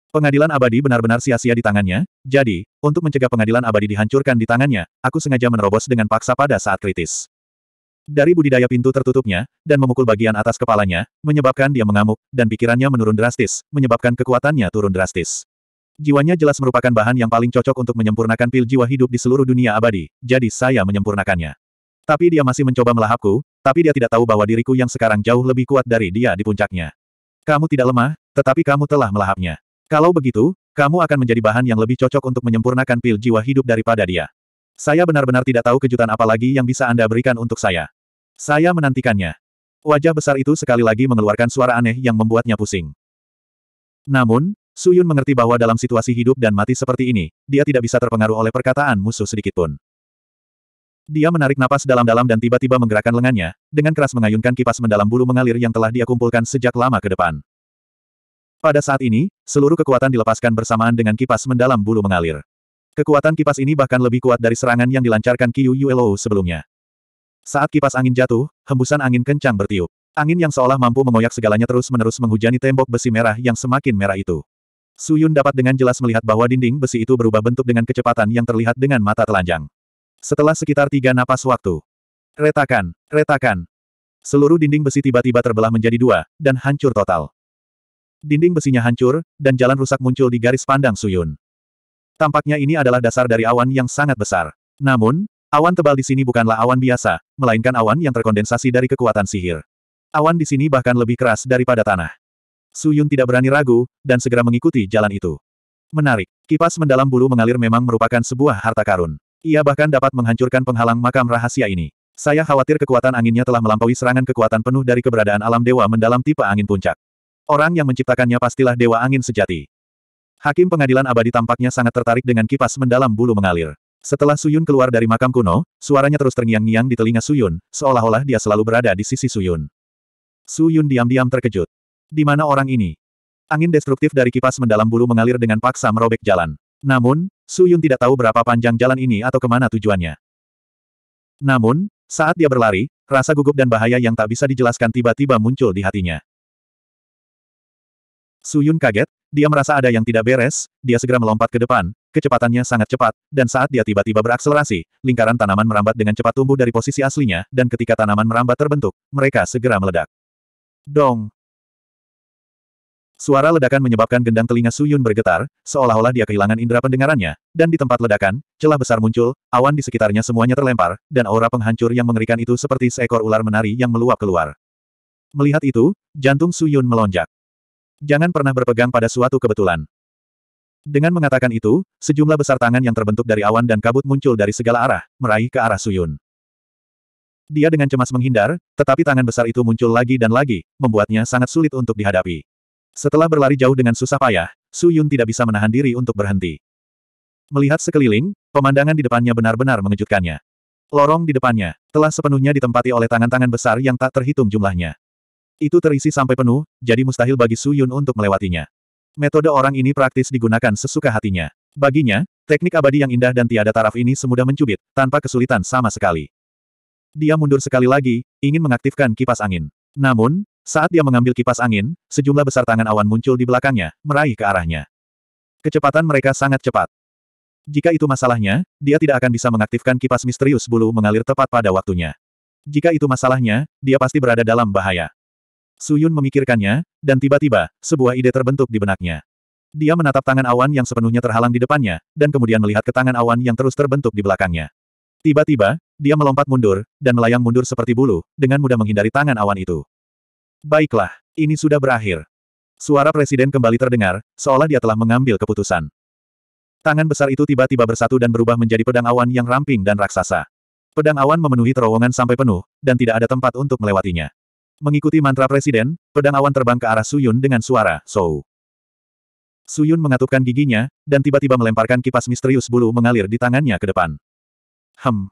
Pengadilan abadi benar-benar sia-sia di tangannya, jadi, untuk mencegah pengadilan abadi dihancurkan di tangannya, aku sengaja menerobos dengan paksa pada saat kritis. Dari budidaya pintu tertutupnya, dan memukul bagian atas kepalanya, menyebabkan dia mengamuk, dan pikirannya menurun drastis, menyebabkan kekuatannya turun drastis. Jiwanya jelas merupakan bahan yang paling cocok untuk menyempurnakan pil jiwa hidup di seluruh dunia abadi, jadi saya menyempurnakannya. Tapi dia masih mencoba melahapku, tapi dia tidak tahu bahwa diriku yang sekarang jauh lebih kuat dari dia di puncaknya. Kamu tidak lemah, tetapi kamu telah melahapnya. Kalau begitu, kamu akan menjadi bahan yang lebih cocok untuk menyempurnakan pil jiwa hidup daripada dia. Saya benar-benar tidak tahu kejutan apa lagi yang bisa Anda berikan untuk saya. Saya menantikannya. Wajah besar itu sekali lagi mengeluarkan suara aneh yang membuatnya pusing. Namun, Suyun mengerti bahwa dalam situasi hidup dan mati seperti ini, dia tidak bisa terpengaruh oleh perkataan musuh sedikitpun. Dia menarik napas dalam-dalam dan tiba-tiba menggerakkan lengannya, dengan keras mengayunkan kipas mendalam bulu mengalir yang telah dia kumpulkan sejak lama ke depan. Pada saat ini, seluruh kekuatan dilepaskan bersamaan dengan kipas mendalam bulu mengalir. Kekuatan kipas ini bahkan lebih kuat dari serangan yang dilancarkan Qiu Yuelou sebelumnya. Saat kipas angin jatuh, hembusan angin kencang bertiup. Angin yang seolah mampu mengoyak segalanya terus-menerus menghujani tembok besi merah yang semakin merah itu. Suyun dapat dengan jelas melihat bahwa dinding besi itu berubah bentuk dengan kecepatan yang terlihat dengan mata telanjang. Setelah sekitar tiga napas waktu. Retakan, retakan. Seluruh dinding besi tiba-tiba terbelah menjadi dua, dan hancur total. Dinding besinya hancur, dan jalan rusak muncul di garis pandang Suyun. Tampaknya ini adalah dasar dari awan yang sangat besar. Namun, awan tebal di sini bukanlah awan biasa, melainkan awan yang terkondensasi dari kekuatan sihir. Awan di sini bahkan lebih keras daripada tanah. Suyun tidak berani ragu, dan segera mengikuti jalan itu. Menarik, kipas mendalam bulu mengalir memang merupakan sebuah harta karun. Ia bahkan dapat menghancurkan penghalang makam rahasia ini. Saya khawatir kekuatan anginnya telah melampaui serangan kekuatan penuh dari keberadaan alam dewa mendalam tipe angin puncak. Orang yang menciptakannya pastilah dewa angin sejati. Hakim pengadilan abadi tampaknya sangat tertarik dengan kipas mendalam bulu mengalir. Setelah Suyun keluar dari makam kuno, suaranya terus terngiang-ngiang di telinga Suyun, seolah-olah dia selalu berada di sisi Suyun. Suyun diam-diam terkejut. Di mana orang ini? Angin destruktif dari kipas mendalam bulu mengalir dengan paksa merobek jalan. Namun, Su Yun tidak tahu berapa panjang jalan ini atau kemana tujuannya. Namun, saat dia berlari, rasa gugup dan bahaya yang tak bisa dijelaskan tiba-tiba muncul di hatinya. Su Yun kaget, dia merasa ada yang tidak beres, dia segera melompat ke depan, kecepatannya sangat cepat, dan saat dia tiba-tiba berakselerasi, lingkaran tanaman merambat dengan cepat tumbuh dari posisi aslinya, dan ketika tanaman merambat terbentuk, mereka segera meledak. Dong! Suara ledakan menyebabkan gendang telinga Suyun bergetar, seolah-olah dia kehilangan indera pendengarannya, dan di tempat ledakan, celah besar muncul, awan di sekitarnya semuanya terlempar, dan aura penghancur yang mengerikan itu seperti seekor ular menari yang meluap keluar. Melihat itu, jantung Suyun melonjak. Jangan pernah berpegang pada suatu kebetulan. Dengan mengatakan itu, sejumlah besar tangan yang terbentuk dari awan dan kabut muncul dari segala arah, meraih ke arah Suyun. Dia dengan cemas menghindar, tetapi tangan besar itu muncul lagi dan lagi, membuatnya sangat sulit untuk dihadapi. Setelah berlari jauh dengan susah payah, Su Yun tidak bisa menahan diri untuk berhenti. Melihat sekeliling, pemandangan di depannya benar-benar mengejutkannya. Lorong di depannya telah sepenuhnya ditempati oleh tangan-tangan besar yang tak terhitung jumlahnya. Itu terisi sampai penuh, jadi mustahil bagi Su Yun untuk melewatinya. Metode orang ini praktis digunakan sesuka hatinya. Baginya, teknik abadi yang indah dan tiada taraf ini semudah mencubit, tanpa kesulitan sama sekali. Dia mundur sekali lagi, ingin mengaktifkan kipas angin. Namun, saat dia mengambil kipas angin, sejumlah besar tangan awan muncul di belakangnya, meraih ke arahnya. Kecepatan mereka sangat cepat. Jika itu masalahnya, dia tidak akan bisa mengaktifkan kipas misterius bulu mengalir tepat pada waktunya. Jika itu masalahnya, dia pasti berada dalam bahaya. Suyun memikirkannya, dan tiba-tiba, sebuah ide terbentuk di benaknya. Dia menatap tangan awan yang sepenuhnya terhalang di depannya, dan kemudian melihat ke tangan awan yang terus terbentuk di belakangnya. Tiba-tiba, dia melompat mundur, dan melayang mundur seperti bulu, dengan mudah menghindari tangan awan itu. Baiklah, ini sudah berakhir. Suara presiden kembali terdengar, seolah dia telah mengambil keputusan. Tangan besar itu tiba-tiba bersatu dan berubah menjadi pedang awan yang ramping dan raksasa. Pedang awan memenuhi terowongan sampai penuh, dan tidak ada tempat untuk melewatinya. Mengikuti mantra presiden, pedang awan terbang ke arah Suyun dengan suara, Sou. Suyun mengatupkan giginya, dan tiba-tiba melemparkan kipas misterius bulu mengalir di tangannya ke depan. Hem.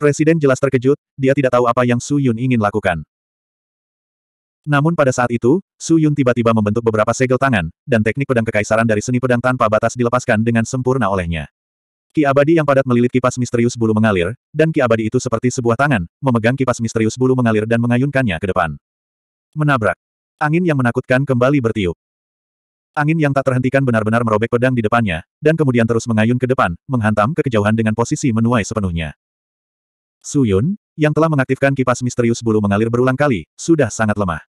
Presiden jelas terkejut, dia tidak tahu apa yang Suyun ingin lakukan. Namun pada saat itu, Su Yun tiba-tiba membentuk beberapa segel tangan, dan teknik pedang kekaisaran dari seni pedang tanpa batas dilepaskan dengan sempurna olehnya. Ki abadi yang padat melilit kipas misterius bulu mengalir, dan ki abadi itu seperti sebuah tangan, memegang kipas misterius bulu mengalir dan mengayunkannya ke depan. Menabrak. Angin yang menakutkan kembali bertiup. Angin yang tak terhentikan benar-benar merobek pedang di depannya, dan kemudian terus mengayun ke depan, menghantam ke kejauhan dengan posisi menuai sepenuhnya. Su Yun, yang telah mengaktifkan kipas misterius bulu mengalir berulang kali, sudah sangat lemah.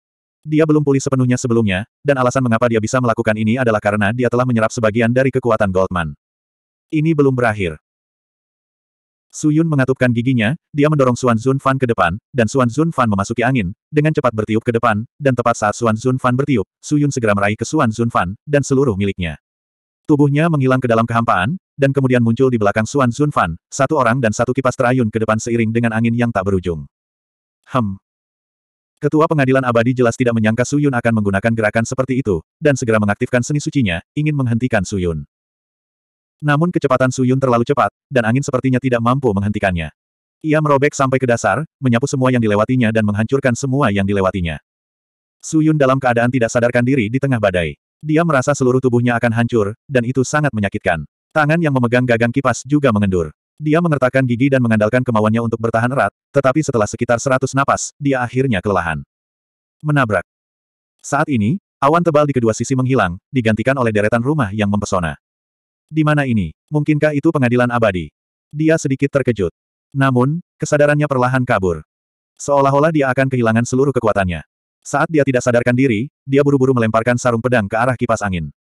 Dia belum pulih sepenuhnya sebelumnya, dan alasan mengapa dia bisa melakukan ini adalah karena dia telah menyerap sebagian dari kekuatan Goldman. Ini belum berakhir. Su Yun mengatupkan giginya, dia mendorong Suan Zun Fan ke depan, dan Suan Zun Fan memasuki angin, dengan cepat bertiup ke depan, dan tepat saat Suan Zun Fan bertiup, Su Yun segera meraih ke Suan Zun Fan, dan seluruh miliknya. Tubuhnya menghilang ke dalam kehampaan, dan kemudian muncul di belakang Suan Zun Fan, satu orang dan satu kipas terayun ke depan seiring dengan angin yang tak berujung. Hem, Ketua pengadilan abadi jelas tidak menyangka Suyun akan menggunakan gerakan seperti itu, dan segera mengaktifkan seni sucinya, ingin menghentikan Suyun. Namun kecepatan Suyun terlalu cepat, dan angin sepertinya tidak mampu menghentikannya. Ia merobek sampai ke dasar, menyapu semua yang dilewatinya dan menghancurkan semua yang dilewatinya. Suyun dalam keadaan tidak sadarkan diri di tengah badai. Dia merasa seluruh tubuhnya akan hancur, dan itu sangat menyakitkan. Tangan yang memegang gagang kipas juga mengendur. Dia mengertakkan gigi dan mengandalkan kemauannya untuk bertahan erat, tetapi setelah sekitar seratus napas, dia akhirnya kelelahan. Menabrak. Saat ini, awan tebal di kedua sisi menghilang, digantikan oleh deretan rumah yang mempesona. Di mana ini? Mungkinkah itu pengadilan abadi? Dia sedikit terkejut. Namun, kesadarannya perlahan kabur. Seolah-olah dia akan kehilangan seluruh kekuatannya. Saat dia tidak sadarkan diri, dia buru-buru melemparkan sarung pedang ke arah kipas angin.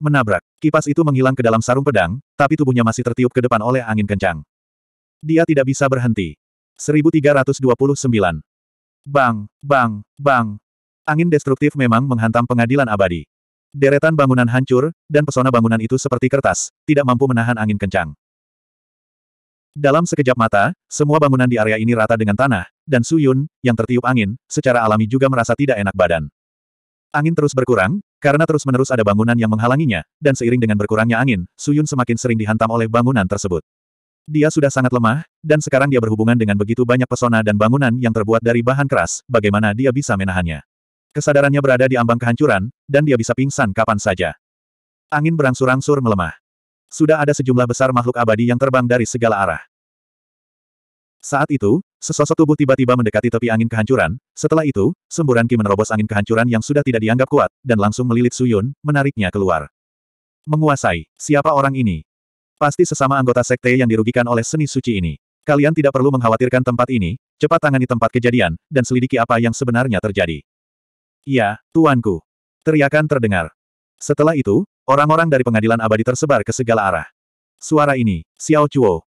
Menabrak. Kipas itu menghilang ke dalam sarung pedang, tapi tubuhnya masih tertiup ke depan oleh angin kencang. Dia tidak bisa berhenti. 1329. Bang, bang, bang. Angin destruktif memang menghantam pengadilan abadi. Deretan bangunan hancur, dan pesona bangunan itu seperti kertas, tidak mampu menahan angin kencang. Dalam sekejap mata, semua bangunan di area ini rata dengan tanah, dan Suyun, yang tertiup angin, secara alami juga merasa tidak enak badan. Angin terus berkurang, karena terus-menerus ada bangunan yang menghalanginya, dan seiring dengan berkurangnya angin, Suyun semakin sering dihantam oleh bangunan tersebut. Dia sudah sangat lemah, dan sekarang dia berhubungan dengan begitu banyak pesona dan bangunan yang terbuat dari bahan keras, bagaimana dia bisa menahannya. Kesadarannya berada di ambang kehancuran, dan dia bisa pingsan kapan saja. Angin berangsur-angsur melemah. Sudah ada sejumlah besar makhluk abadi yang terbang dari segala arah. Saat itu, Sesosok tubuh tiba-tiba mendekati tepi angin kehancuran, setelah itu, semburan Ki menerobos angin kehancuran yang sudah tidak dianggap kuat, dan langsung melilit Suyun, menariknya keluar. Menguasai, siapa orang ini? Pasti sesama anggota sekte yang dirugikan oleh seni suci ini. Kalian tidak perlu mengkhawatirkan tempat ini, cepat tangani tempat kejadian, dan selidiki apa yang sebenarnya terjadi. Ya, tuanku. Teriakan terdengar. Setelah itu, orang-orang dari pengadilan abadi tersebar ke segala arah. Suara ini, Xiao Chuo,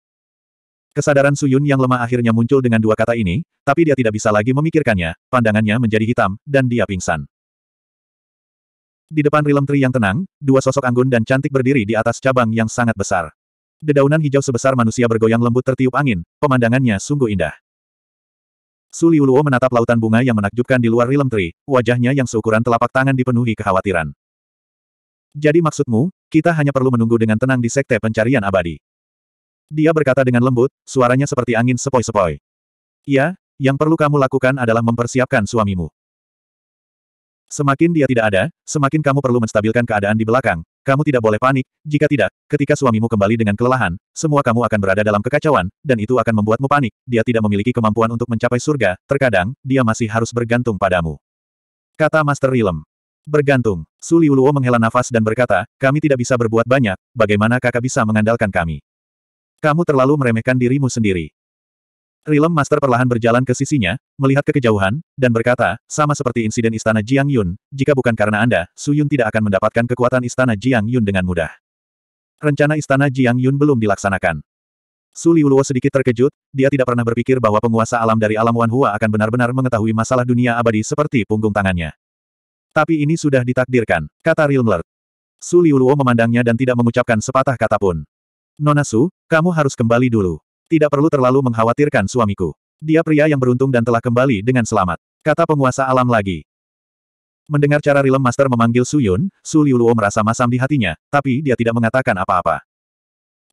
Kesadaran Suyun yang lemah akhirnya muncul dengan dua kata ini, tapi dia tidak bisa lagi memikirkannya, pandangannya menjadi hitam, dan dia pingsan. Di depan Rilem Tri yang tenang, dua sosok anggun dan cantik berdiri di atas cabang yang sangat besar. Dedaunan hijau sebesar manusia bergoyang lembut tertiup angin, pemandangannya sungguh indah. Su Suliuluo menatap lautan bunga yang menakjubkan di luar Rilem Tri, wajahnya yang seukuran telapak tangan dipenuhi kekhawatiran. Jadi maksudmu, kita hanya perlu menunggu dengan tenang di Sekte Pencarian Abadi. Dia berkata dengan lembut, suaranya seperti angin sepoi-sepoi. Ya, yang perlu kamu lakukan adalah mempersiapkan suamimu. Semakin dia tidak ada, semakin kamu perlu menstabilkan keadaan di belakang. Kamu tidak boleh panik, jika tidak, ketika suamimu kembali dengan kelelahan, semua kamu akan berada dalam kekacauan, dan itu akan membuatmu panik. Dia tidak memiliki kemampuan untuk mencapai surga, terkadang, dia masih harus bergantung padamu. Kata Master Rilem. Bergantung. Suliuluo menghela nafas dan berkata, kami tidak bisa berbuat banyak, bagaimana kakak bisa mengandalkan kami? Kamu terlalu meremehkan dirimu sendiri. Rilem Master perlahan berjalan ke sisinya, melihat ke kejauhan, dan berkata, sama seperti insiden istana Jiang Yun, jika bukan karena Anda, Su Yun tidak akan mendapatkan kekuatan istana Jiang Yun dengan mudah. Rencana istana Jiang Yun belum dilaksanakan. Su Liuluo sedikit terkejut, dia tidak pernah berpikir bahwa penguasa alam dari alam Wan Hua akan benar-benar mengetahui masalah dunia abadi seperti punggung tangannya. Tapi ini sudah ditakdirkan, kata Rilmler. Su Liuluo memandangnya dan tidak mengucapkan sepatah kata pun. Nonasu, kamu harus kembali dulu. Tidak perlu terlalu mengkhawatirkan suamiku. Dia pria yang beruntung dan telah kembali dengan selamat. Kata penguasa alam lagi. Mendengar cara Rilem Master memanggil Su Yun, Su Liuluo merasa masam di hatinya, tapi dia tidak mengatakan apa-apa.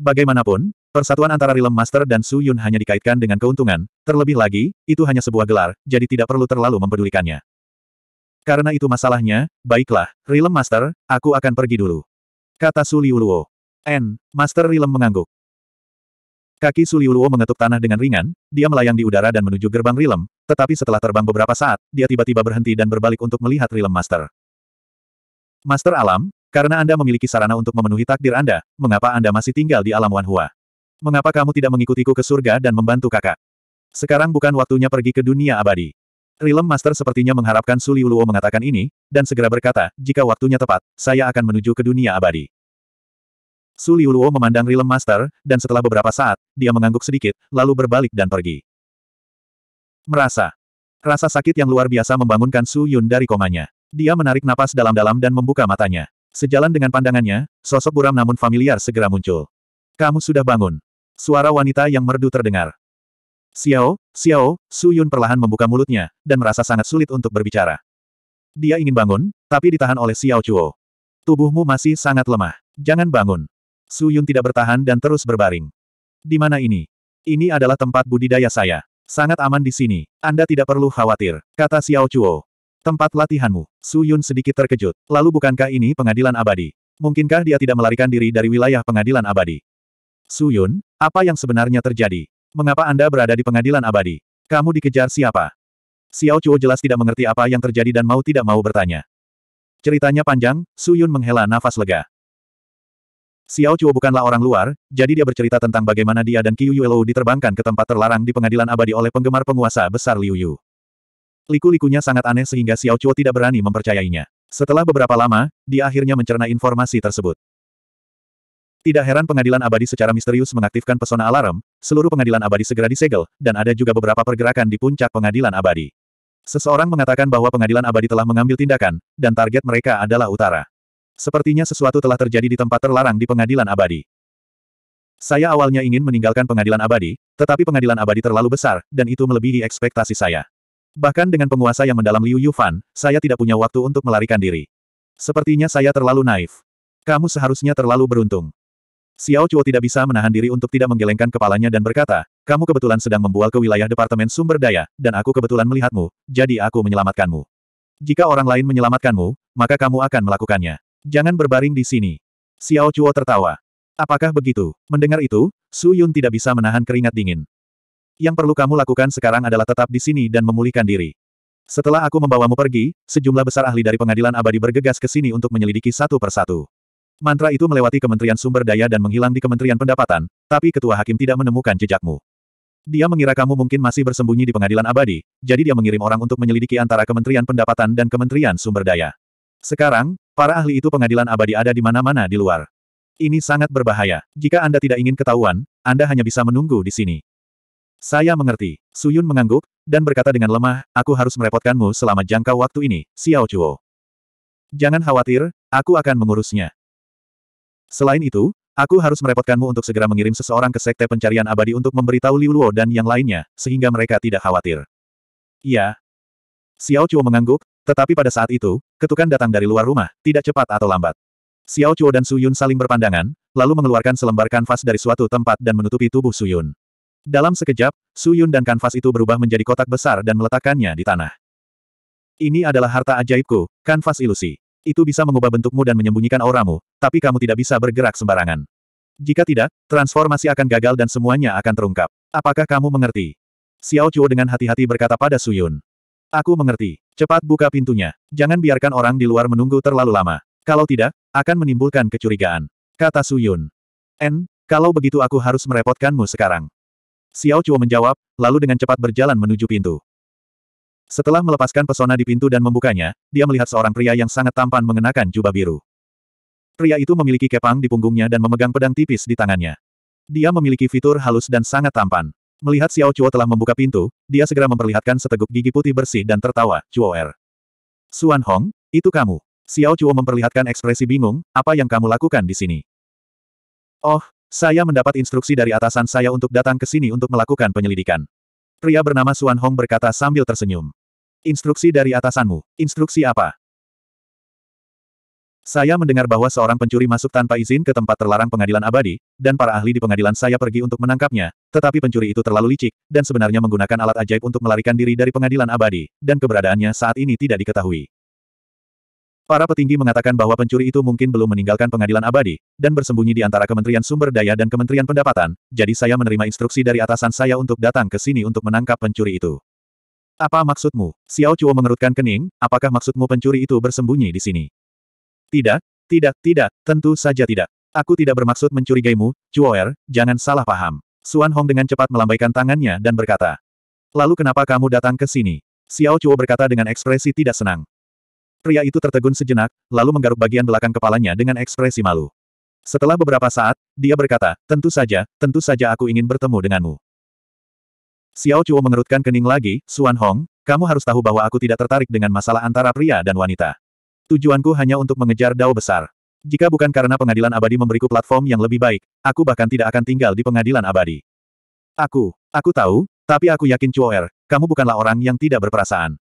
Bagaimanapun, persatuan antara Rilem Master dan Su Yun hanya dikaitkan dengan keuntungan, terlebih lagi, itu hanya sebuah gelar, jadi tidak perlu terlalu mempedulikannya. Karena itu masalahnya, baiklah, Rilem Master, aku akan pergi dulu. Kata Su Liuluo. N. Master Rilem mengangguk. Kaki Suliuluo mengetuk tanah dengan ringan, dia melayang di udara dan menuju gerbang Rilem, tetapi setelah terbang beberapa saat, dia tiba-tiba berhenti dan berbalik untuk melihat Rilem Master. Master Alam, karena Anda memiliki sarana untuk memenuhi takdir Anda, mengapa Anda masih tinggal di alam Wanhua? Mengapa kamu tidak mengikutiku ke surga dan membantu kakak? Sekarang bukan waktunya pergi ke dunia abadi. Rilem Master sepertinya mengharapkan Suliuluo mengatakan ini, dan segera berkata, jika waktunya tepat, saya akan menuju ke dunia abadi. Su Liuluo memandang Realm Master, dan setelah beberapa saat, dia mengangguk sedikit, lalu berbalik dan pergi. Merasa. Rasa sakit yang luar biasa membangunkan Su Yun dari komanya. Dia menarik napas dalam-dalam dan membuka matanya. Sejalan dengan pandangannya, sosok buram namun familiar segera muncul. Kamu sudah bangun. Suara wanita yang merdu terdengar. Xiao, Xiao, Su Yun perlahan membuka mulutnya, dan merasa sangat sulit untuk berbicara. Dia ingin bangun, tapi ditahan oleh Xiao Chuo. Tubuhmu masih sangat lemah. Jangan bangun. Su Yun tidak bertahan dan terus berbaring. Di mana ini? Ini adalah tempat budidaya saya. Sangat aman di sini. Anda tidak perlu khawatir, kata Xiao Chuo. Tempat latihanmu. Su Yun sedikit terkejut. Lalu bukankah ini pengadilan abadi? Mungkinkah dia tidak melarikan diri dari wilayah pengadilan abadi? Su Yun, apa yang sebenarnya terjadi? Mengapa Anda berada di pengadilan abadi? Kamu dikejar siapa? Xiao Chuo jelas tidak mengerti apa yang terjadi dan mau tidak mau bertanya. Ceritanya panjang, Su Yun menghela nafas lega. Xiao Chuo bukanlah orang luar, jadi dia bercerita tentang bagaimana dia dan Qiu Yuelou diterbangkan ke tempat terlarang di pengadilan abadi oleh penggemar penguasa besar Liu Yu. Liku-likunya sangat aneh sehingga Xiao Chuo tidak berani mempercayainya. Setelah beberapa lama, dia akhirnya mencerna informasi tersebut. Tidak heran pengadilan abadi secara misterius mengaktifkan pesona alarm, seluruh pengadilan abadi segera disegel, dan ada juga beberapa pergerakan di puncak pengadilan abadi. Seseorang mengatakan bahwa pengadilan abadi telah mengambil tindakan, dan target mereka adalah utara. Sepertinya sesuatu telah terjadi di tempat terlarang di pengadilan abadi. Saya awalnya ingin meninggalkan pengadilan abadi, tetapi pengadilan abadi terlalu besar, dan itu melebihi ekspektasi saya. Bahkan dengan penguasa yang mendalam Liu Yufan, saya tidak punya waktu untuk melarikan diri. Sepertinya saya terlalu naif. Kamu seharusnya terlalu beruntung. Xiao Chuo tidak bisa menahan diri untuk tidak menggelengkan kepalanya dan berkata, kamu kebetulan sedang membual ke wilayah Departemen Sumber Daya, dan aku kebetulan melihatmu, jadi aku menyelamatkanmu. Jika orang lain menyelamatkanmu, maka kamu akan melakukannya. Jangan berbaring di sini. Xiao Chuo tertawa. Apakah begitu? Mendengar itu, Su Yun tidak bisa menahan keringat dingin. Yang perlu kamu lakukan sekarang adalah tetap di sini dan memulihkan diri. Setelah aku membawamu pergi, sejumlah besar ahli dari pengadilan abadi bergegas ke sini untuk menyelidiki satu persatu. Mantra itu melewati Kementerian Sumber Daya dan menghilang di Kementerian Pendapatan, tapi Ketua Hakim tidak menemukan jejakmu. Dia mengira kamu mungkin masih bersembunyi di pengadilan abadi, jadi dia mengirim orang untuk menyelidiki antara Kementerian Pendapatan dan Kementerian Sumber Daya. Sekarang, para ahli itu pengadilan abadi ada di mana-mana di luar. Ini sangat berbahaya. Jika Anda tidak ingin ketahuan, Anda hanya bisa menunggu di sini. Saya mengerti. Suyun mengangguk, dan berkata dengan lemah, aku harus merepotkanmu selama jangka waktu ini, Xiao Chuo. Jangan khawatir, aku akan mengurusnya. Selain itu, aku harus merepotkanmu untuk segera mengirim seseorang ke Sekte Pencarian Abadi untuk memberitahu Liu Luo dan yang lainnya, sehingga mereka tidak khawatir. Iya. Xiao Chuo mengangguk, tetapi pada saat itu, ketukan datang dari luar rumah, tidak cepat atau lambat. Xiao Chuo dan Su Yun saling berpandangan, lalu mengeluarkan selembar kanvas dari suatu tempat dan menutupi tubuh Su Yun. Dalam sekejap, Su Yun dan kanvas itu berubah menjadi kotak besar dan meletakkannya di tanah. Ini adalah harta ajaibku, kanvas ilusi. Itu bisa mengubah bentukmu dan menyembunyikan auramu, tapi kamu tidak bisa bergerak sembarangan. Jika tidak, transformasi akan gagal dan semuanya akan terungkap. Apakah kamu mengerti? Xiao Chuo dengan hati-hati berkata pada Su Yun. Aku mengerti. Cepat buka pintunya. Jangan biarkan orang di luar menunggu terlalu lama. Kalau tidak, akan menimbulkan kecurigaan. Kata Suyun. En, kalau begitu aku harus merepotkanmu sekarang. Xiao Chuo menjawab, lalu dengan cepat berjalan menuju pintu. Setelah melepaskan pesona di pintu dan membukanya, dia melihat seorang pria yang sangat tampan mengenakan jubah biru. Pria itu memiliki kepang di punggungnya dan memegang pedang tipis di tangannya. Dia memiliki fitur halus dan sangat tampan. Melihat Xiao Chuo telah membuka pintu, dia segera memperlihatkan seteguk gigi putih bersih dan tertawa, Chuo Er. Suan Hong, itu kamu. Xiao Chuo memperlihatkan ekspresi bingung, apa yang kamu lakukan di sini? Oh, saya mendapat instruksi dari atasan saya untuk datang ke sini untuk melakukan penyelidikan. Pria bernama Suan Hong berkata sambil tersenyum. Instruksi dari atasanmu, instruksi apa? Saya mendengar bahwa seorang pencuri masuk tanpa izin ke tempat terlarang pengadilan abadi, dan para ahli di pengadilan saya pergi untuk menangkapnya, tetapi pencuri itu terlalu licik, dan sebenarnya menggunakan alat ajaib untuk melarikan diri dari pengadilan abadi, dan keberadaannya saat ini tidak diketahui. Para petinggi mengatakan bahwa pencuri itu mungkin belum meninggalkan pengadilan abadi, dan bersembunyi di antara Kementerian Sumber Daya dan Kementerian Pendapatan, jadi saya menerima instruksi dari atasan saya untuk datang ke sini untuk menangkap pencuri itu. Apa maksudmu? Xiao Chuo mengerutkan kening, apakah maksudmu pencuri itu bersembunyi di sini? Tidak, tidak, tidak, tentu saja tidak. Aku tidak bermaksud mencurigaimu, Chuoer, jangan salah paham. Suan Hong dengan cepat melambaikan tangannya dan berkata. Lalu kenapa kamu datang ke sini? Xiao Chuo berkata dengan ekspresi tidak senang. Pria itu tertegun sejenak, lalu menggaruk bagian belakang kepalanya dengan ekspresi malu. Setelah beberapa saat, dia berkata, tentu saja, tentu saja aku ingin bertemu denganmu. Xiao Chuo mengerutkan kening lagi, Suan Hong, kamu harus tahu bahwa aku tidak tertarik dengan masalah antara pria dan wanita. Tujuanku hanya untuk mengejar dao besar. Jika bukan karena pengadilan abadi memberiku platform yang lebih baik, aku bahkan tidak akan tinggal di pengadilan abadi. Aku, aku tahu, tapi aku yakin Chuoer, kamu bukanlah orang yang tidak berperasaan.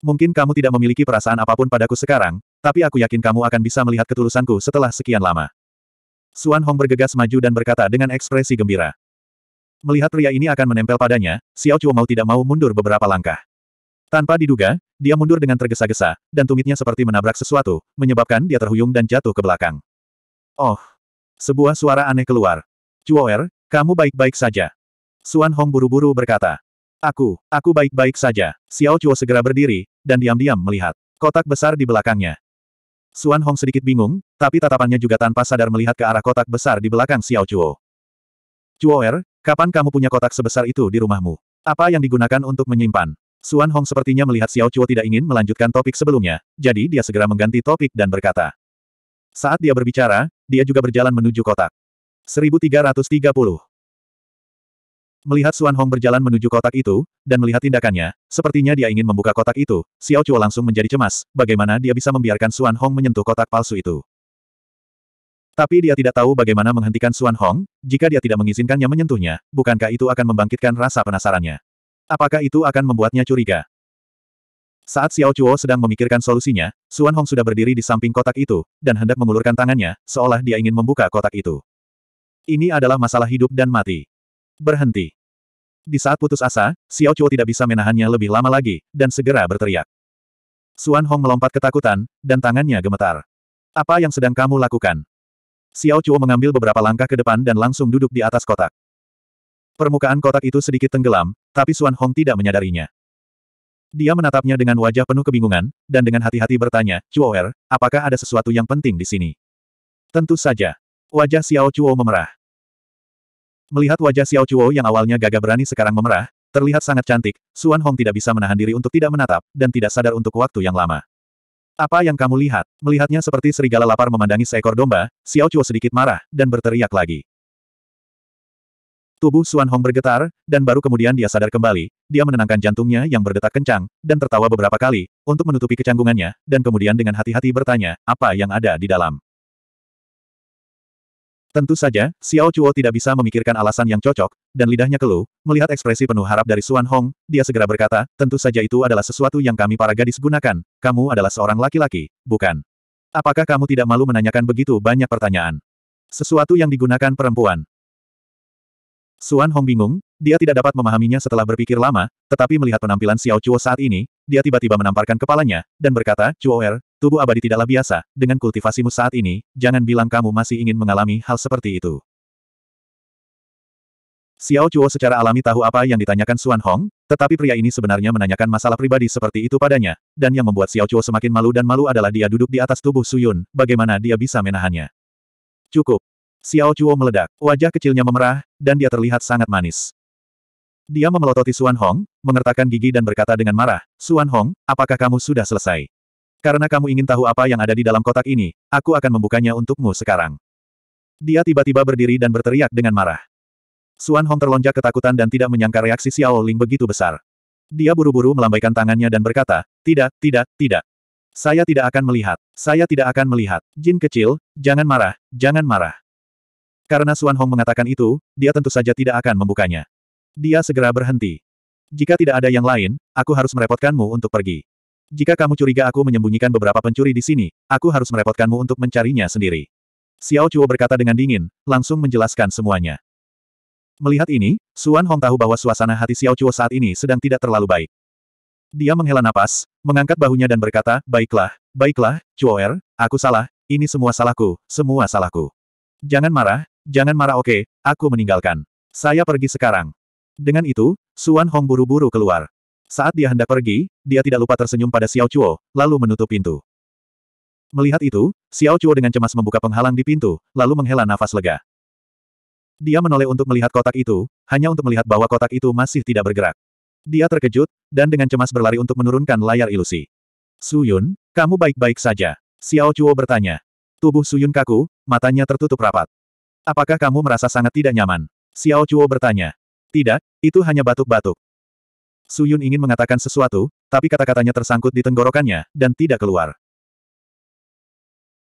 Mungkin kamu tidak memiliki perasaan apapun padaku sekarang, tapi aku yakin kamu akan bisa melihat ketulusanku setelah sekian lama. Suan Hong bergegas maju dan berkata dengan ekspresi gembira. Melihat pria ini akan menempel padanya, Xiao Chuo mau tidak mau mundur beberapa langkah. Tanpa diduga, dia mundur dengan tergesa-gesa, dan tumitnya seperti menabrak sesuatu, menyebabkan dia terhuyung dan jatuh ke belakang. Oh! Sebuah suara aneh keluar. Cuoer, kamu baik-baik saja. Suan Hong buru-buru berkata. Aku, aku baik-baik saja. Xiao Chuo segera berdiri, dan diam-diam melihat. Kotak besar di belakangnya. Suan Hong sedikit bingung, tapi tatapannya juga tanpa sadar melihat ke arah kotak besar di belakang Xiao Chuo. Chuoer, kapan kamu punya kotak sebesar itu di rumahmu? Apa yang digunakan untuk menyimpan? Suan Hong sepertinya melihat Xiao Chuo tidak ingin melanjutkan topik sebelumnya, jadi dia segera mengganti topik dan berkata. Saat dia berbicara, dia juga berjalan menuju kotak. 1330 Melihat Suan Hong berjalan menuju kotak itu, dan melihat tindakannya, sepertinya dia ingin membuka kotak itu, Xiao Chuo langsung menjadi cemas, bagaimana dia bisa membiarkan Suan Hong menyentuh kotak palsu itu. Tapi dia tidak tahu bagaimana menghentikan Suan Hong, jika dia tidak mengizinkannya menyentuhnya, bukankah itu akan membangkitkan rasa penasarannya. Apakah itu akan membuatnya curiga? Saat Xiao Chuo sedang memikirkan solusinya, Suan Hong sudah berdiri di samping kotak itu, dan hendak mengulurkan tangannya, seolah dia ingin membuka kotak itu. Ini adalah masalah hidup dan mati. Berhenti. Di saat putus asa, Xiao Chuo tidak bisa menahannya lebih lama lagi, dan segera berteriak. Suan Hong melompat ketakutan, dan tangannya gemetar. Apa yang sedang kamu lakukan? Xiao Chuo mengambil beberapa langkah ke depan dan langsung duduk di atas kotak. Permukaan kotak itu sedikit tenggelam, tapi Suan Hong tidak menyadarinya. Dia menatapnya dengan wajah penuh kebingungan, dan dengan hati-hati bertanya, Chuo Er, apakah ada sesuatu yang penting di sini? Tentu saja. Wajah Xiao Chuo memerah. Melihat wajah Xiao Chuo yang awalnya gagah berani sekarang memerah, terlihat sangat cantik, Suan Hong tidak bisa menahan diri untuk tidak menatap, dan tidak sadar untuk waktu yang lama. Apa yang kamu lihat? Melihatnya seperti serigala lapar memandangi seekor domba, Xiao Chuo sedikit marah, dan berteriak lagi. Tubuh Suan Hong bergetar, dan baru kemudian dia sadar kembali, dia menenangkan jantungnya yang berdetak kencang, dan tertawa beberapa kali, untuk menutupi kecanggungannya, dan kemudian dengan hati-hati bertanya, apa yang ada di dalam. Tentu saja, Xiao Chuo tidak bisa memikirkan alasan yang cocok, dan lidahnya keluh, melihat ekspresi penuh harap dari Suan Hong, dia segera berkata, tentu saja itu adalah sesuatu yang kami para gadis gunakan, kamu adalah seorang laki-laki, bukan? Apakah kamu tidak malu menanyakan begitu banyak pertanyaan? Sesuatu yang digunakan perempuan. Suan Hong bingung, dia tidak dapat memahaminya setelah berpikir lama, tetapi melihat penampilan Xiao Chuo saat ini, dia tiba-tiba menamparkan kepalanya, dan berkata, Chuo Er, tubuh abadi tidaklah biasa, dengan kultivasimu saat ini, jangan bilang kamu masih ingin mengalami hal seperti itu. Xiao Chuo secara alami tahu apa yang ditanyakan Suan Hong, tetapi pria ini sebenarnya menanyakan masalah pribadi seperti itu padanya, dan yang membuat Xiao Chuo semakin malu dan malu adalah dia duduk di atas tubuh Suyun, bagaimana dia bisa menahannya. Cukup, Xiao Chuo meledak, wajah kecilnya memerah, dan dia terlihat sangat manis. Dia memelototi Suan Hong, mengertakkan gigi dan berkata dengan marah, Suan Hong, apakah kamu sudah selesai? Karena kamu ingin tahu apa yang ada di dalam kotak ini, aku akan membukanya untukmu sekarang. Dia tiba-tiba berdiri dan berteriak dengan marah. Suan Hong terlonjak ketakutan dan tidak menyangka reaksi Xiao Ling begitu besar. Dia buru-buru melambaikan tangannya dan berkata, tidak, tidak, tidak. Saya tidak akan melihat. Saya tidak akan melihat. Jin kecil, jangan marah, jangan marah. Karena Suan Hong mengatakan itu, dia tentu saja tidak akan membukanya. Dia segera berhenti. Jika tidak ada yang lain, aku harus merepotkanmu untuk pergi. Jika kamu curiga aku menyembunyikan beberapa pencuri di sini, aku harus merepotkanmu untuk mencarinya sendiri. Xiao Chuo berkata dengan dingin, langsung menjelaskan semuanya. Melihat ini, Suan Hong tahu bahwa suasana hati Xiao Chuo saat ini sedang tidak terlalu baik. Dia menghela napas, mengangkat bahunya dan berkata, Baiklah, baiklah, Chuo Er, aku salah, ini semua salahku, semua salahku. Jangan marah, Jangan marah oke, okay, aku meninggalkan. Saya pergi sekarang. Dengan itu, Suan Hong buru-buru keluar. Saat dia hendak pergi, dia tidak lupa tersenyum pada Xiao Chuo, lalu menutup pintu. Melihat itu, Xiao Chuo dengan cemas membuka penghalang di pintu, lalu menghela nafas lega. Dia menoleh untuk melihat kotak itu, hanya untuk melihat bahwa kotak itu masih tidak bergerak. Dia terkejut, dan dengan cemas berlari untuk menurunkan layar ilusi. Suyun, kamu baik-baik saja. Xiao Chuo bertanya. Tubuh Suyun kaku, matanya tertutup rapat. Apakah kamu merasa sangat tidak nyaman? Xiao Chuo bertanya. Tidak, itu hanya batuk-batuk. Su Yun ingin mengatakan sesuatu, tapi kata-katanya tersangkut di tenggorokannya, dan tidak keluar.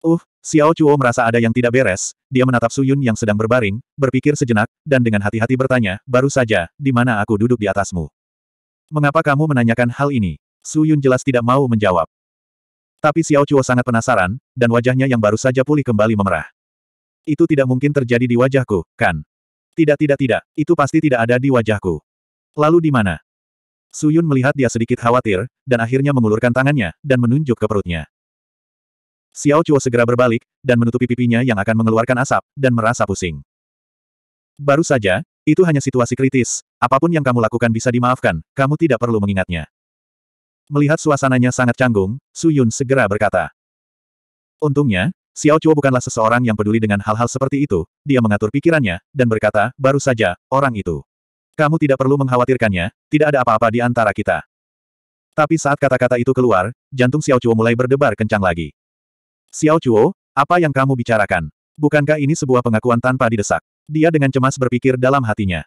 Uh, Xiao Chuo merasa ada yang tidak beres, dia menatap Su Yun yang sedang berbaring, berpikir sejenak, dan dengan hati-hati bertanya, baru saja, di mana aku duduk di atasmu? Mengapa kamu menanyakan hal ini? Su Yun jelas tidak mau menjawab. Tapi Xiao Chuo sangat penasaran, dan wajahnya yang baru saja pulih kembali memerah. Itu tidak mungkin terjadi di wajahku, kan? Tidak tidak tidak, itu pasti tidak ada di wajahku. Lalu di mana? Suyun melihat dia sedikit khawatir, dan akhirnya mengulurkan tangannya, dan menunjuk ke perutnya. Xiao Chuo segera berbalik, dan menutupi pipinya yang akan mengeluarkan asap, dan merasa pusing. Baru saja, itu hanya situasi kritis, apapun yang kamu lakukan bisa dimaafkan, kamu tidak perlu mengingatnya. Melihat suasananya sangat canggung, Suyun segera berkata. Untungnya, Xiao Chuo bukanlah seseorang yang peduli dengan hal-hal seperti itu, dia mengatur pikirannya, dan berkata, baru saja, orang itu. Kamu tidak perlu mengkhawatirkannya, tidak ada apa-apa di antara kita. Tapi saat kata-kata itu keluar, jantung Xiao Chuo mulai berdebar kencang lagi. Xiao Chuo, apa yang kamu bicarakan? Bukankah ini sebuah pengakuan tanpa didesak? Dia dengan cemas berpikir dalam hatinya.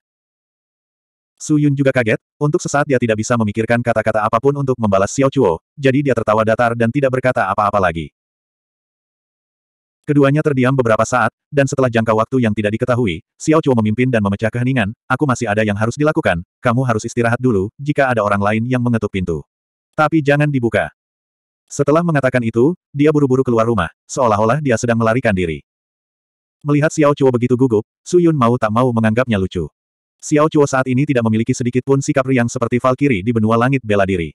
Su Yun juga kaget, untuk sesaat dia tidak bisa memikirkan kata-kata apapun untuk membalas Xiao Chuo, jadi dia tertawa datar dan tidak berkata apa-apa lagi. Keduanya terdiam beberapa saat, dan setelah jangka waktu yang tidak diketahui, Xiao Chuo memimpin dan memecah keheningan, aku masih ada yang harus dilakukan, kamu harus istirahat dulu, jika ada orang lain yang mengetuk pintu. Tapi jangan dibuka. Setelah mengatakan itu, dia buru-buru keluar rumah, seolah-olah dia sedang melarikan diri. Melihat Xiao Chuo begitu gugup, Su Yun mau tak mau menganggapnya lucu. Xiao Chuo saat ini tidak memiliki sedikit pun sikap riang seperti Valkyrie di benua langit bela diri.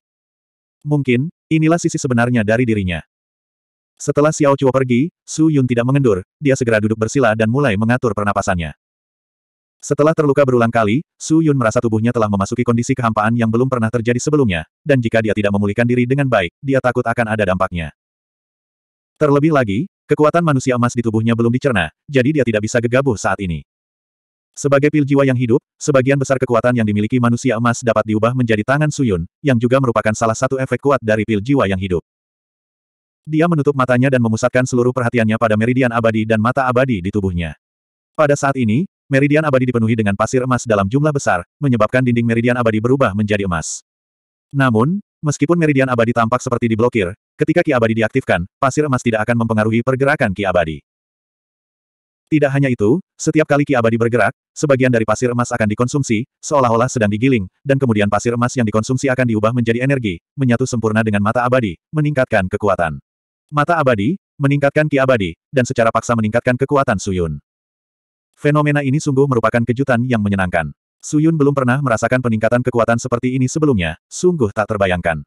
Mungkin, inilah sisi sebenarnya dari dirinya. Setelah Xiao Chuo pergi, Su Yun tidak mengendur, dia segera duduk bersila dan mulai mengatur pernapasannya. Setelah terluka berulang kali, Su Yun merasa tubuhnya telah memasuki kondisi kehampaan yang belum pernah terjadi sebelumnya, dan jika dia tidak memulihkan diri dengan baik, dia takut akan ada dampaknya. Terlebih lagi, kekuatan manusia emas di tubuhnya belum dicerna, jadi dia tidak bisa gegabah saat ini. Sebagai pil jiwa yang hidup, sebagian besar kekuatan yang dimiliki manusia emas dapat diubah menjadi tangan Su Yun, yang juga merupakan salah satu efek kuat dari pil jiwa yang hidup. Dia menutup matanya dan memusatkan seluruh perhatiannya pada meridian abadi dan mata abadi di tubuhnya. Pada saat ini, meridian abadi dipenuhi dengan pasir emas dalam jumlah besar, menyebabkan dinding meridian abadi berubah menjadi emas. Namun, meskipun meridian abadi tampak seperti diblokir, ketika ki abadi diaktifkan, pasir emas tidak akan mempengaruhi pergerakan ki abadi. Tidak hanya itu, setiap kali ki abadi bergerak, sebagian dari pasir emas akan dikonsumsi, seolah-olah sedang digiling, dan kemudian pasir emas yang dikonsumsi akan diubah menjadi energi, menyatu sempurna dengan mata abadi, meningkatkan kekuatan. Mata abadi, meningkatkan ki abadi, dan secara paksa meningkatkan kekuatan Suyun. Fenomena ini sungguh merupakan kejutan yang menyenangkan. Suyun belum pernah merasakan peningkatan kekuatan seperti ini sebelumnya, sungguh tak terbayangkan.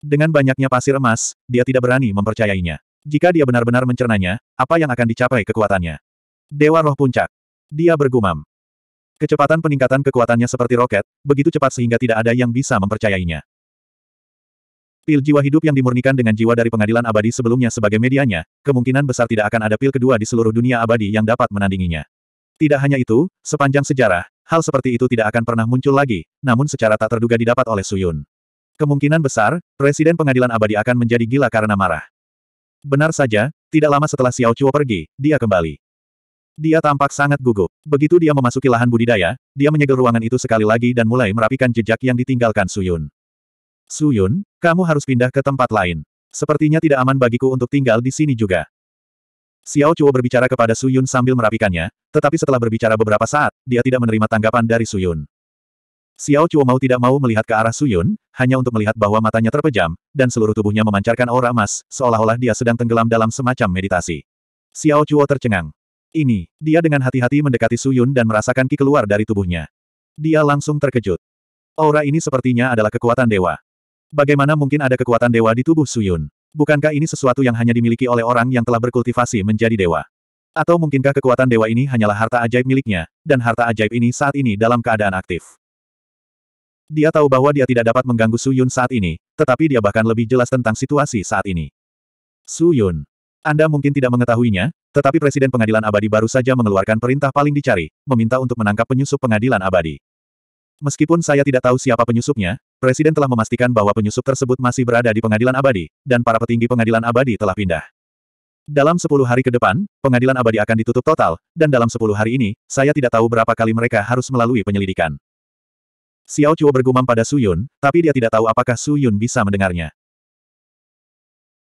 Dengan banyaknya pasir emas, dia tidak berani mempercayainya. Jika dia benar-benar mencernanya, apa yang akan dicapai kekuatannya? Dewa Roh Puncak. Dia bergumam. Kecepatan peningkatan kekuatannya seperti roket, begitu cepat sehingga tidak ada yang bisa mempercayainya. Pil jiwa hidup yang dimurnikan dengan jiwa dari pengadilan abadi sebelumnya sebagai medianya, kemungkinan besar tidak akan ada pil kedua di seluruh dunia abadi yang dapat menandinginya. Tidak hanya itu, sepanjang sejarah, hal seperti itu tidak akan pernah muncul lagi, namun secara tak terduga didapat oleh Suyun. Kemungkinan besar, Presiden Pengadilan Abadi akan menjadi gila karena marah. Benar saja, tidak lama setelah Xiao Chuo pergi, dia kembali. Dia tampak sangat gugup. Begitu dia memasuki lahan budidaya, dia menyegel ruangan itu sekali lagi dan mulai merapikan jejak yang ditinggalkan Suyun. Suyun, kamu harus pindah ke tempat lain. Sepertinya tidak aman bagiku untuk tinggal di sini juga. Xiao Chuo berbicara kepada Suyun sambil merapikannya, tetapi setelah berbicara beberapa saat, dia tidak menerima tanggapan dari Suyun. Xiao Chuo mau tidak mau melihat ke arah Suyun, hanya untuk melihat bahwa matanya terpejam, dan seluruh tubuhnya memancarkan aura emas, seolah-olah dia sedang tenggelam dalam semacam meditasi. Xiao Chuo tercengang. Ini, dia dengan hati-hati mendekati Suyun dan merasakan ki keluar dari tubuhnya. Dia langsung terkejut. Aura ini sepertinya adalah kekuatan dewa. Bagaimana mungkin ada kekuatan dewa di tubuh Suyun? Bukankah ini sesuatu yang hanya dimiliki oleh orang yang telah berkultivasi menjadi dewa? Atau mungkinkah kekuatan dewa ini hanyalah harta ajaib miliknya, dan harta ajaib ini saat ini dalam keadaan aktif? Dia tahu bahwa dia tidak dapat mengganggu Suyun saat ini, tetapi dia bahkan lebih jelas tentang situasi saat ini. Suyun. Anda mungkin tidak mengetahuinya, tetapi Presiden Pengadilan Abadi baru saja mengeluarkan perintah paling dicari, meminta untuk menangkap penyusup pengadilan abadi. Meskipun saya tidak tahu siapa penyusupnya, Presiden telah memastikan bahwa penyusup tersebut masih berada di pengadilan abadi, dan para petinggi pengadilan abadi telah pindah. Dalam sepuluh hari ke depan, pengadilan abadi akan ditutup total, dan dalam sepuluh hari ini, saya tidak tahu berapa kali mereka harus melalui penyelidikan. Xiao Chuo bergumam pada Su Yun, tapi dia tidak tahu apakah Su Yun bisa mendengarnya.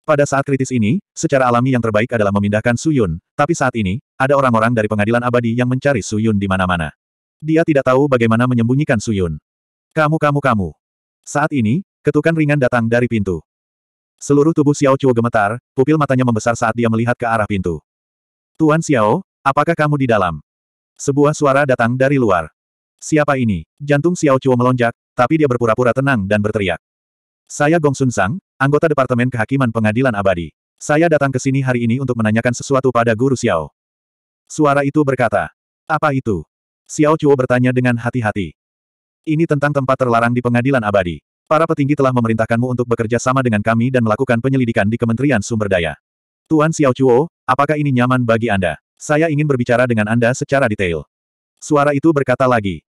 Pada saat kritis ini, secara alami yang terbaik adalah memindahkan Su Yun, tapi saat ini, ada orang-orang dari pengadilan abadi yang mencari Su Yun di mana-mana. Dia tidak tahu bagaimana menyembunyikan Su Yun. Kamu kamu kamu. Saat ini, ketukan ringan datang dari pintu. Seluruh tubuh Xiao Chuo gemetar, pupil matanya membesar saat dia melihat ke arah pintu. Tuan Xiao, apakah kamu di dalam? Sebuah suara datang dari luar. Siapa ini? Jantung Xiao Chuo melonjak, tapi dia berpura-pura tenang dan berteriak. Saya Gong Sun Sang, anggota Departemen Kehakiman Pengadilan Abadi. Saya datang ke sini hari ini untuk menanyakan sesuatu pada Guru Xiao. Suara itu berkata, apa itu? Xiao Chuo bertanya dengan hati-hati. Ini tentang tempat terlarang di pengadilan abadi. Para petinggi telah memerintahkanmu untuk bekerja sama dengan kami dan melakukan penyelidikan di Kementerian Sumber Daya. Tuan Xiao Chuo, apakah ini nyaman bagi Anda? Saya ingin berbicara dengan Anda secara detail. Suara itu berkata lagi.